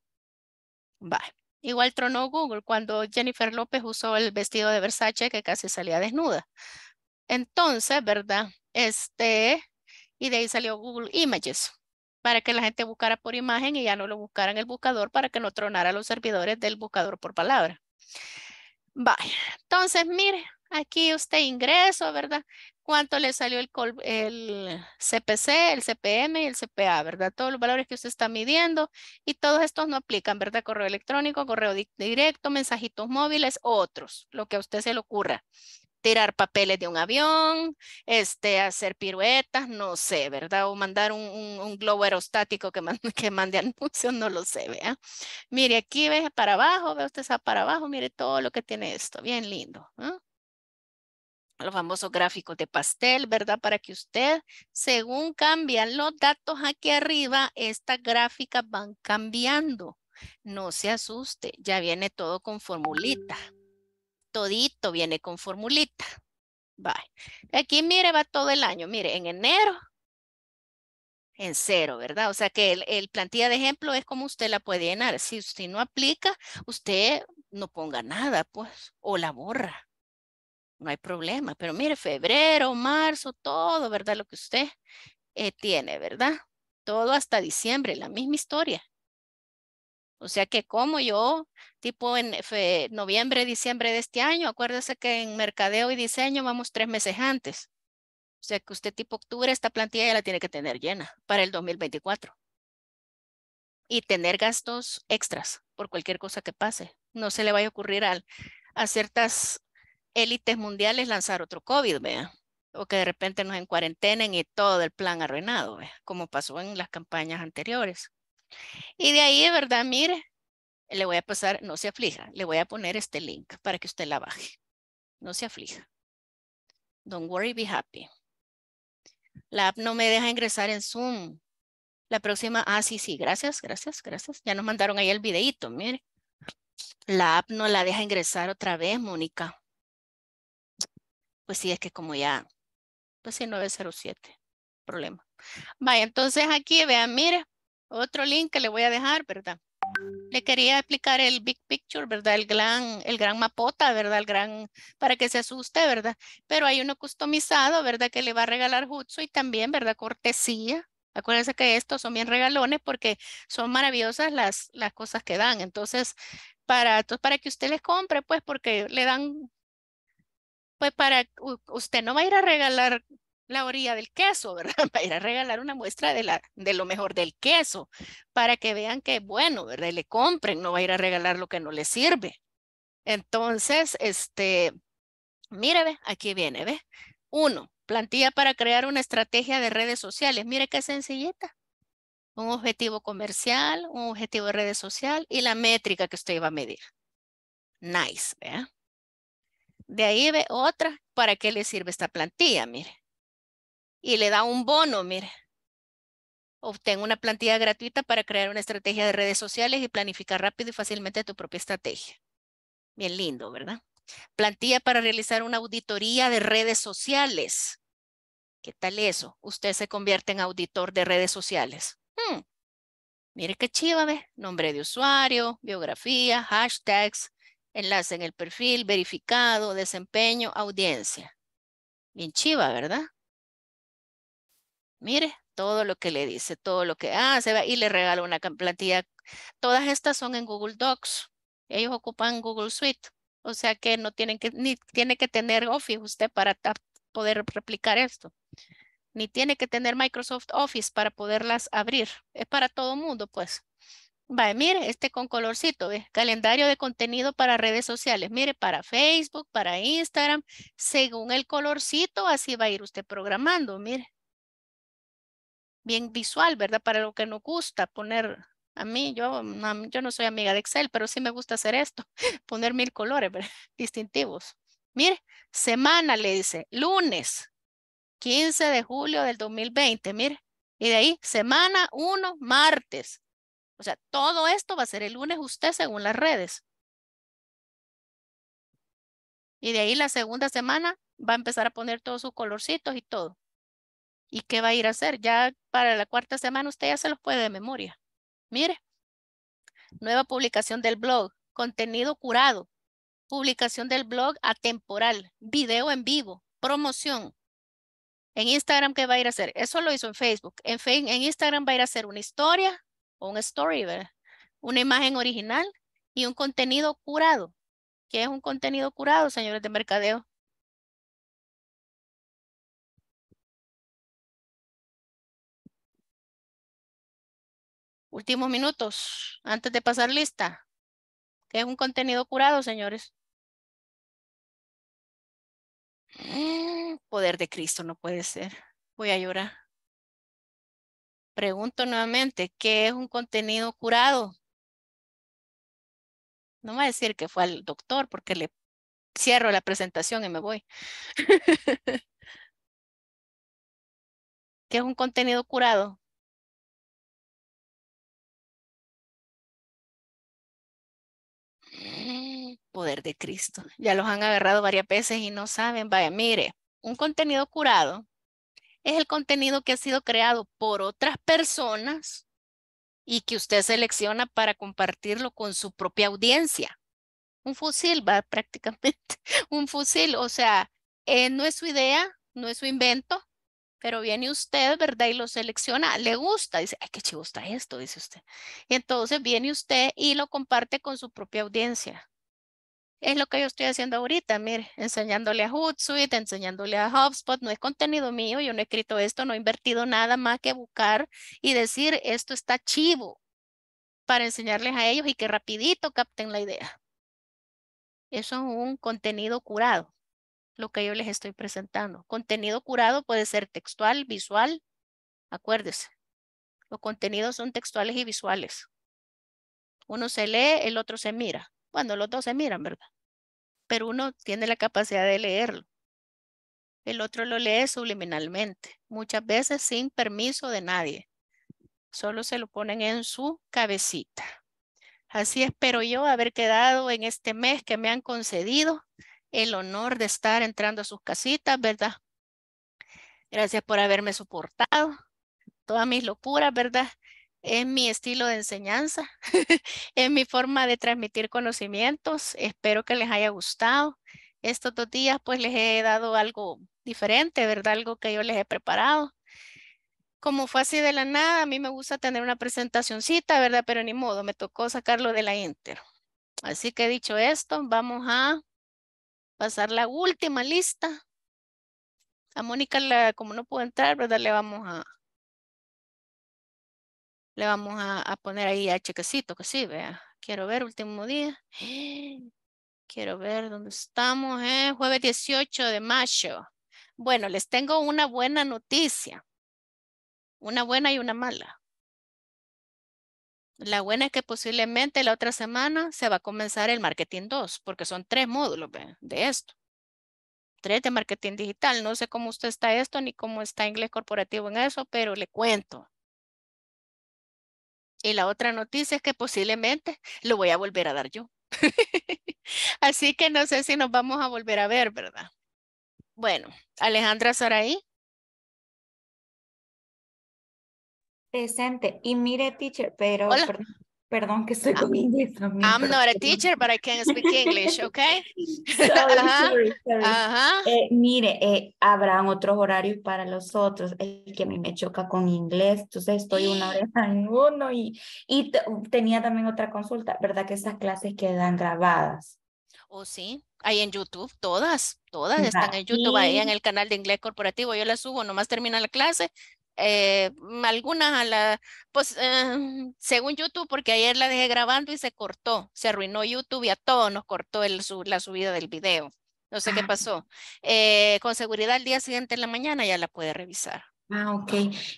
Speaker 2: Va. Igual tronó Google cuando Jennifer López usó el vestido de Versace que casi salía desnuda. Entonces, ¿verdad? Este, y de ahí salió Google Images para que la gente buscara por imagen y ya no lo buscara en el buscador para que no tronara los servidores del buscador por palabra. Vaya, entonces mire, aquí usted ingreso, ¿verdad? ¿Cuánto le salió el, el CPC, el CPM y el CPA, ¿verdad? Todos los valores que usted está midiendo y todos estos no aplican, ¿verdad? Correo electrónico, correo directo, mensajitos móviles, otros, lo que a usted se le ocurra tirar papeles de un avión, este, hacer piruetas, no sé, ¿verdad? O mandar un, globo aerostático que, mande, que mande anuncios, no lo sé, vea. Mire, aquí ve para abajo, ve usted esa para abajo, mire todo lo que tiene esto, bien lindo. ¿ah? Los famosos gráficos de pastel, ¿verdad? Para que usted, según cambian los datos aquí arriba, estas gráficas van cambiando. No se asuste, ya viene todo con formulita todito viene con formulita. Va Aquí mire, va todo el año. Mire, en enero, en cero, ¿verdad? O sea que el, plantilla de ejemplo es como usted la puede llenar. Si usted no aplica, usted no ponga nada, pues, o la borra. No hay problema. Pero mire, febrero, marzo, todo, ¿verdad? Lo que usted eh, tiene, ¿verdad? Todo hasta diciembre, la misma historia. O sea que como yo, tipo en noviembre, diciembre de este año, acuérdese que en mercadeo y diseño vamos tres meses antes. O sea que usted tipo octubre esta plantilla ya la tiene que tener llena para el 2024. Y tener gastos extras por cualquier cosa que pase. No se le vaya a ocurrir a ciertas élites mundiales lanzar otro COVID, vea. O que de repente nos cuarentena y todo el plan arruinado, como pasó en las campañas anteriores. Y de ahí, verdad, mire, le voy a pasar, no se aflija, le voy a poner este link para que usted la baje. No se aflija. Don't worry, be happy. La app no me deja ingresar en Zoom. La próxima, ah, sí, sí, gracias, gracias, gracias. Ya nos mandaron ahí el videito, mire. La app no la deja ingresar otra vez, Mónica. Pues sí, es que como ya, pues sí, 907, problema. Vaya, entonces aquí, vean, mire, otro link que le voy a dejar, ¿verdad? Le quería explicar el big picture, ¿verdad? El gran, el gran mapota, ¿verdad? El gran, para que se asuste, ¿verdad? Pero hay uno customizado, ¿verdad? Que le va a regalar Jutsu y también, ¿verdad? Cortesía. Acuérdense que estos son bien regalones porque son maravillosas las, las cosas que dan. Entonces, para, para que usted les compre, pues porque le dan, pues para, usted no va a ir a regalar la orilla del queso, ¿verdad? Para ir a regalar una muestra de, la, de lo mejor del queso, para que vean que, bueno, ¿verdad? Le compren, no va a ir a regalar lo que no le sirve. Entonces, este, mire, ve, aquí viene, ve. Uno, plantilla para crear una estrategia de redes sociales. Mire qué sencillita. Un objetivo comercial, un objetivo de redes social y la métrica que usted iba a medir. Nice, ¿vea? De ahí ve otra. ¿Para qué le sirve esta plantilla? Mire, y le da un bono, mire. Obtengo una plantilla gratuita para crear una estrategia de redes sociales y planificar rápido y fácilmente tu propia estrategia. Bien lindo, ¿verdad? Plantilla para realizar una auditoría de redes sociales. ¿Qué tal eso? Usted se convierte en auditor de redes sociales. Hmm. Mire qué chiva, ¿ve? Nombre de usuario, biografía, hashtags, enlace en el perfil, verificado, desempeño, audiencia. Bien chiva, ¿verdad? Mire todo lo que le dice, todo lo que hace ah, va y le regala una plantilla. Todas estas son en Google Docs. Ellos ocupan Google Suite. O sea que no tienen que, ni tiene que tener Office usted para poder replicar esto. Ni tiene que tener Microsoft Office para poderlas abrir. Es para todo mundo, pues. Va, mire, este con colorcito, Calendario de contenido para redes sociales. Mire, para Facebook, para Instagram, según el colorcito, así va a ir usted programando, mire bien visual, ¿verdad? Para lo que nos gusta poner, a mí, yo, no, soy amiga de Excel, pero sí me gusta hacer esto, poner mil colores distintivos. Mire, semana le dice, lunes 15 de julio del 2020, mire. Y de ahí, semana 1, martes. O sea, todo esto va a ser el lunes usted según las redes. Y de ahí la segunda semana va a empezar a poner todos sus colorcitos y todo. ¿Y qué va a ir a hacer? Ya para la cuarta semana usted ya se los puede de memoria. Mire, nueva publicación del blog, contenido curado, publicación del blog atemporal, video en vivo, promoción. En Instagram, ¿qué va a ir a hacer? Eso lo hizo en Facebook. En, en Instagram va a ir a hacer una historia o un story, Una imagen original y un contenido curado. ¿Qué es un contenido curado, señores de mercadeo?
Speaker 1: Últimos minutos, antes de pasar lista. Que es un contenido curado, señores.
Speaker 2: Mm, poder de Cristo, no puede ser. Voy a llorar. Pregunto nuevamente, ¿qué es un contenido curado? No va a decir que fue al doctor porque le cierro la presentación y me voy. ¿Qué es un contenido curado? Poder de Cristo. Ya los han agarrado varias veces y no saben. Vaya, mire, un contenido curado es el contenido que ha sido creado por otras personas y que usted selecciona para compartirlo con su propia audiencia. Un fusil, va prácticamente. Un fusil, o sea, eh, no es su idea, no es su invento, pero viene usted, ¿verdad? Y lo selecciona, le gusta, dice, ay, qué chivo está esto, dice usted. Y entonces viene usted y lo comparte con su propia audiencia. Es lo que yo estoy haciendo ahorita, mire, enseñándole a Hootsuite, enseñándole a HubSpot, no es contenido mío, yo no he escrito esto, no he invertido nada más que buscar y decir, esto está chivo para enseñarles a ellos y que rapidito capten la idea. Eso es un contenido curado lo que yo les estoy presentando. Contenido curado puede ser textual, visual, acuérdese. Los contenidos son textuales y visuales. Uno se lee, el otro se mira. Bueno, los dos se miran, ¿verdad? Pero uno tiene la capacidad de leerlo. El otro lo lee subliminalmente, muchas veces sin permiso de nadie. Solo se lo ponen en su cabecita. Así espero yo haber quedado en este mes que me han concedido el honor de estar entrando a sus casitas, ¿verdad? Gracias por haberme soportado. Todas mis locuras, ¿verdad? Es mi estilo de enseñanza, es mi forma de transmitir conocimientos. Espero que les haya gustado. Estos dos días pues les he dado algo diferente, ¿verdad? Algo que yo les he preparado. Como fue así de la nada, a mí me gusta tener una presentacioncita, ¿verdad? Pero ni modo, me tocó sacarlo de la Inter. Así que dicho esto, vamos a pasar la última lista. A Mónica, la, como no puedo entrar, ¿verdad? Le vamos a le vamos a, a poner ahí a chequecito, que sí, vea. Quiero ver último día. Quiero ver dónde estamos, eh? jueves 18 de mayo. Bueno, les tengo una buena noticia. Una buena y una mala. La buena es que posiblemente la otra semana se va a comenzar el marketing 2, porque son tres módulos de esto. Tres de marketing digital. No sé cómo usted está esto ni cómo está inglés corporativo en eso, pero le cuento. Y la otra noticia es que posiblemente lo voy a volver a dar yo. Así que no sé si nos vamos a volver a ver, ¿verdad?
Speaker 1: Bueno, Alejandra Saraí,
Speaker 2: Presente. Y mire, teacher, pero perdón, que estoy con inglés. también. I'm not a teacher, but I can speak English, okay? Eh, mire, habrá eh, habrán otros horarios para los otros. El que a mí me choca con inglés, entonces estoy una hora en uno y, y tenía también otra consulta, ¿verdad? Que esas clases quedan grabadas. Oh, sí, Ahí en YouTube, todas, todas están en YouTube, ahí en el canal de inglés corporativo. Yo las subo, nomás termina la clase, eh, mm, algunas a la, pues ah, mm, según YouTube, porque ayer la dejé grabando y se cortó, se arruinó YouTube y a todos nos cortó el, la subida del video. No sé qué ah. pasó. Eh, con seguridad el día siguiente en la mañana ya la puede revisar. Ah, ok.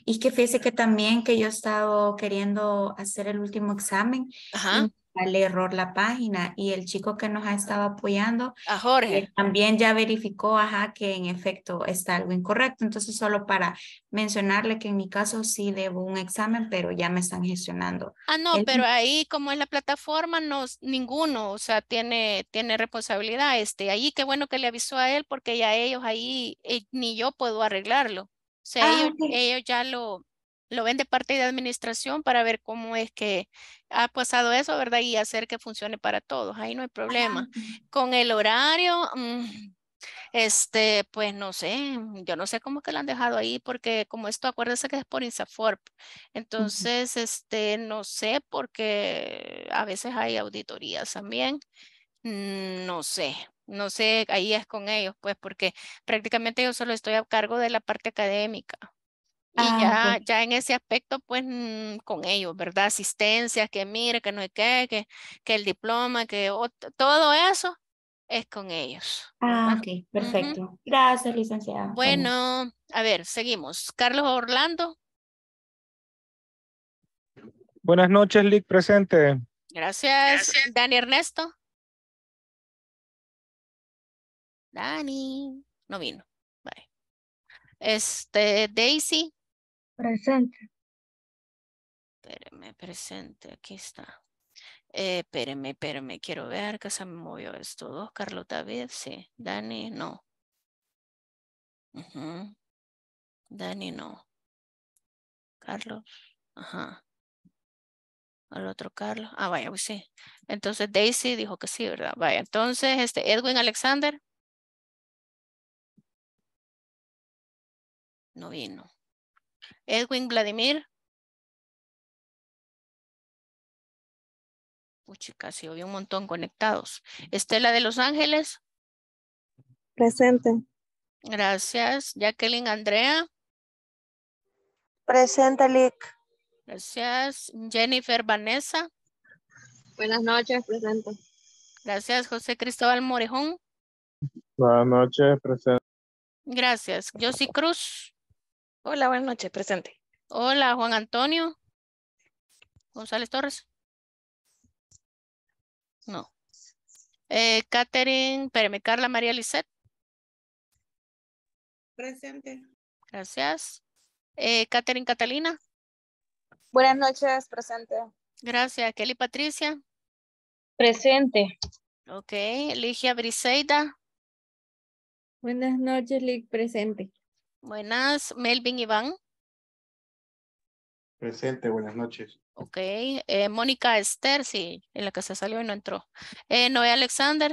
Speaker 2: Y que fíjese que también que yo he estado queriendo hacer el último examen. Ajá. Al error la página y el chico que nos ha estado apoyando a Jorge. Eh, también ya verificó ajá, que en efecto está algo incorrecto. Entonces, solo para mencionarle que en mi caso sí debo un examen, pero ya me están gestionando. Ah, no, pero ahí como es la plataforma, no, ninguno, o sea, tiene, tiene responsabilidad. Este, ahí qué bueno que le avisó a él porque ya ellos ahí eh, ni yo puedo arreglarlo. O sea, ah, ellos ya lo, lo ven de parte de administración para ver cómo es que ha pasado eso, ¿verdad? Y hacer que funcione para todos. Ahí no hay problema. Con el horario, mm, este, pues no sé, yo no sé cómo que lo han dejado ahí, porque como esto, acuérdense que es por Insaforp. Entonces, este, no sé, porque a veces hay auditorías también. Mm, no sé, no sé, ahí es con ellos, pues, porque prácticamente yo solo estoy a cargo de la parte académica. Y ah, ya, ya en ese aspecto, pues mm, con ellos, ¿verdad? Asistencia, que mire, que no hay que, que el diploma, que todo eso es con ellos. Ah, ok, perfecto. Gracias, licenciada. Bueno, a ver, seguimos. Carlos Orlando.
Speaker 1: Buenas noches, Lick, presente.
Speaker 2: Gracias. Gracias. Dani Ernesto.
Speaker 1: Dani, no vino.
Speaker 2: Este, Daisy.
Speaker 1: Presente.
Speaker 2: Espéreme, presente, aquí está. Eh, espéreme, quiero ver que se me movió esto. Dos, Carlos David, sí. Dani, no. Dani, no. Carlos, ajá. Al otro Carlos. Ah, vaya, pues sí. Entonces Daisy dijo que sí, ¿verdad? Vaya, entonces este Edwin Alexander.
Speaker 1: No vino. Edwin Vladimir. Uy, se un montón
Speaker 2: conectados. Estela de Los Ángeles.
Speaker 1: Presente.
Speaker 2: Gracias. Jacqueline Andrea. Presente, Lick. Gracias. Jennifer Vanessa. Buenas noches, presente. Gracias, José Cristóbal Morejón.
Speaker 1: Buenas noches, presente.
Speaker 2: Gracias. Josie Cruz. Hola, buenas noches, presente. Hola, Juan Antonio. González Torres. No. Eh, Catherine, espérame, Carla María Lisset. Presente. Gracias. Eh, Catherine Catalina. Buenas noches, presente. Gracias. Kelly Patricia. Presente. Ok. Ligia Briseida.
Speaker 1: Buenas noches, Lig,
Speaker 2: presente. Buenas, Melvin Iván. Presente, buenas noches. Ok, eh, Mónica Esther, sí, en la que se salió y no entró. Eh, Noé Alexander.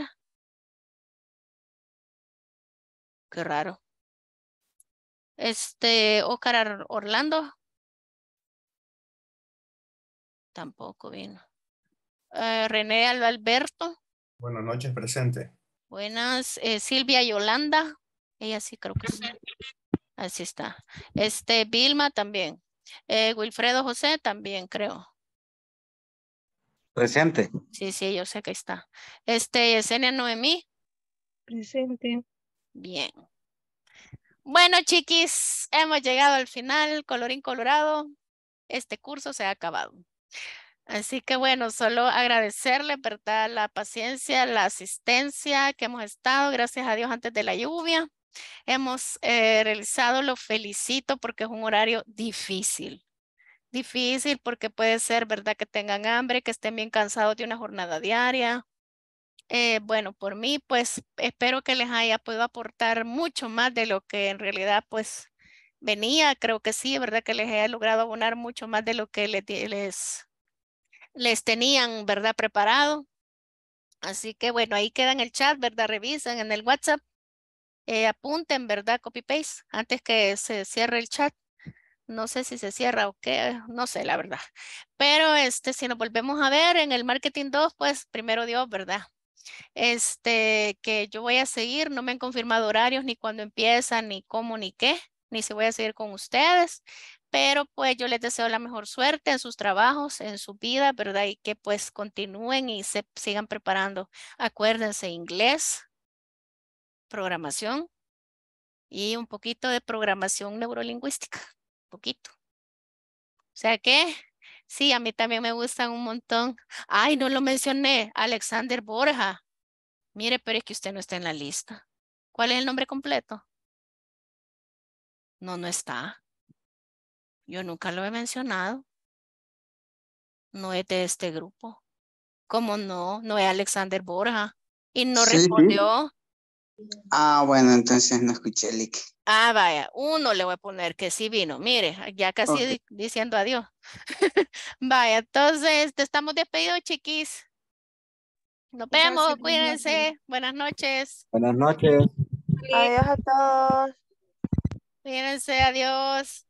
Speaker 2: Qué raro.
Speaker 1: Este, Óscar Orlando.
Speaker 2: Tampoco vino. Eh, René Alberto.
Speaker 1: Buenas noches, presente.
Speaker 2: Buenas, Silvia Yolanda. Ella sí creo que sí. Así está. Este, Vilma también. Eh, Wilfredo José también, creo. Presente. Sí, sí, yo sé que está. Este, Yesenia Noemí. Presente. Bien. Bueno, chiquis, hemos llegado al final, colorín colorado. Este curso se ha acabado. Así que bueno, solo agradecerle, ¿verdad? La paciencia, la asistencia que hemos estado, gracias a Dios, antes de la lluvia hemos eh, realizado. Lo felicito porque es un horario difícil. Difícil porque puede ser, ¿verdad? Que tengan hambre, que estén bien cansados de una jornada diaria. Eh, bueno, por mí, pues espero que les haya podido aportar mucho más de lo que en realidad, pues venía. Creo que sí, ¿verdad? Que les haya logrado abonar mucho más de lo que les, les, tenían, ¿verdad? Preparado. Así que bueno, ahí queda en el chat, ¿verdad? Revisan en el WhatsApp eh, apunten, ¿verdad? Copy-paste, antes que se cierre el chat. No sé si se cierra o qué, no sé la verdad. Pero este, si nos volvemos a ver en el Marketing 2, pues primero Dios, ¿verdad? Este, que yo voy a seguir, no me han confirmado horarios, ni cuándo empiezan, ni cómo, ni qué, ni si voy a seguir con ustedes. Pero pues yo les deseo la mejor suerte en sus trabajos, en su vida, ¿verdad? Y que pues continúen y se sigan preparando. Acuérdense, inglés, programación y un poquito de programación neurolingüística, un poquito. O sea que sí, a mí también me gustan un montón. Ay, no lo mencioné, Alexander Borja. Mire, pero es que usted no está en la lista. ¿Cuál es el nombre completo? No, no está. Yo nunca lo he mencionado. No es de este grupo. ¿Cómo no? No es Alexander Borja. Y no respondió. Ah, bueno, entonces no escuché el like. Ah, vaya, uno le voy a poner que sí vino. Mire, ya casi diciendo adiós. vaya, entonces te estamos despedidos, chiquis. Nos vemos, cuídense. Buenas noches.
Speaker 1: Buenas noches.
Speaker 2: Adiós a todos. Cuídense, adiós.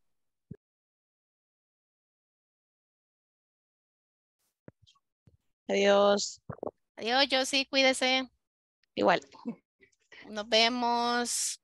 Speaker 1: Adiós. Adiós, yo sí, cuídese. Igual. Nos vemos.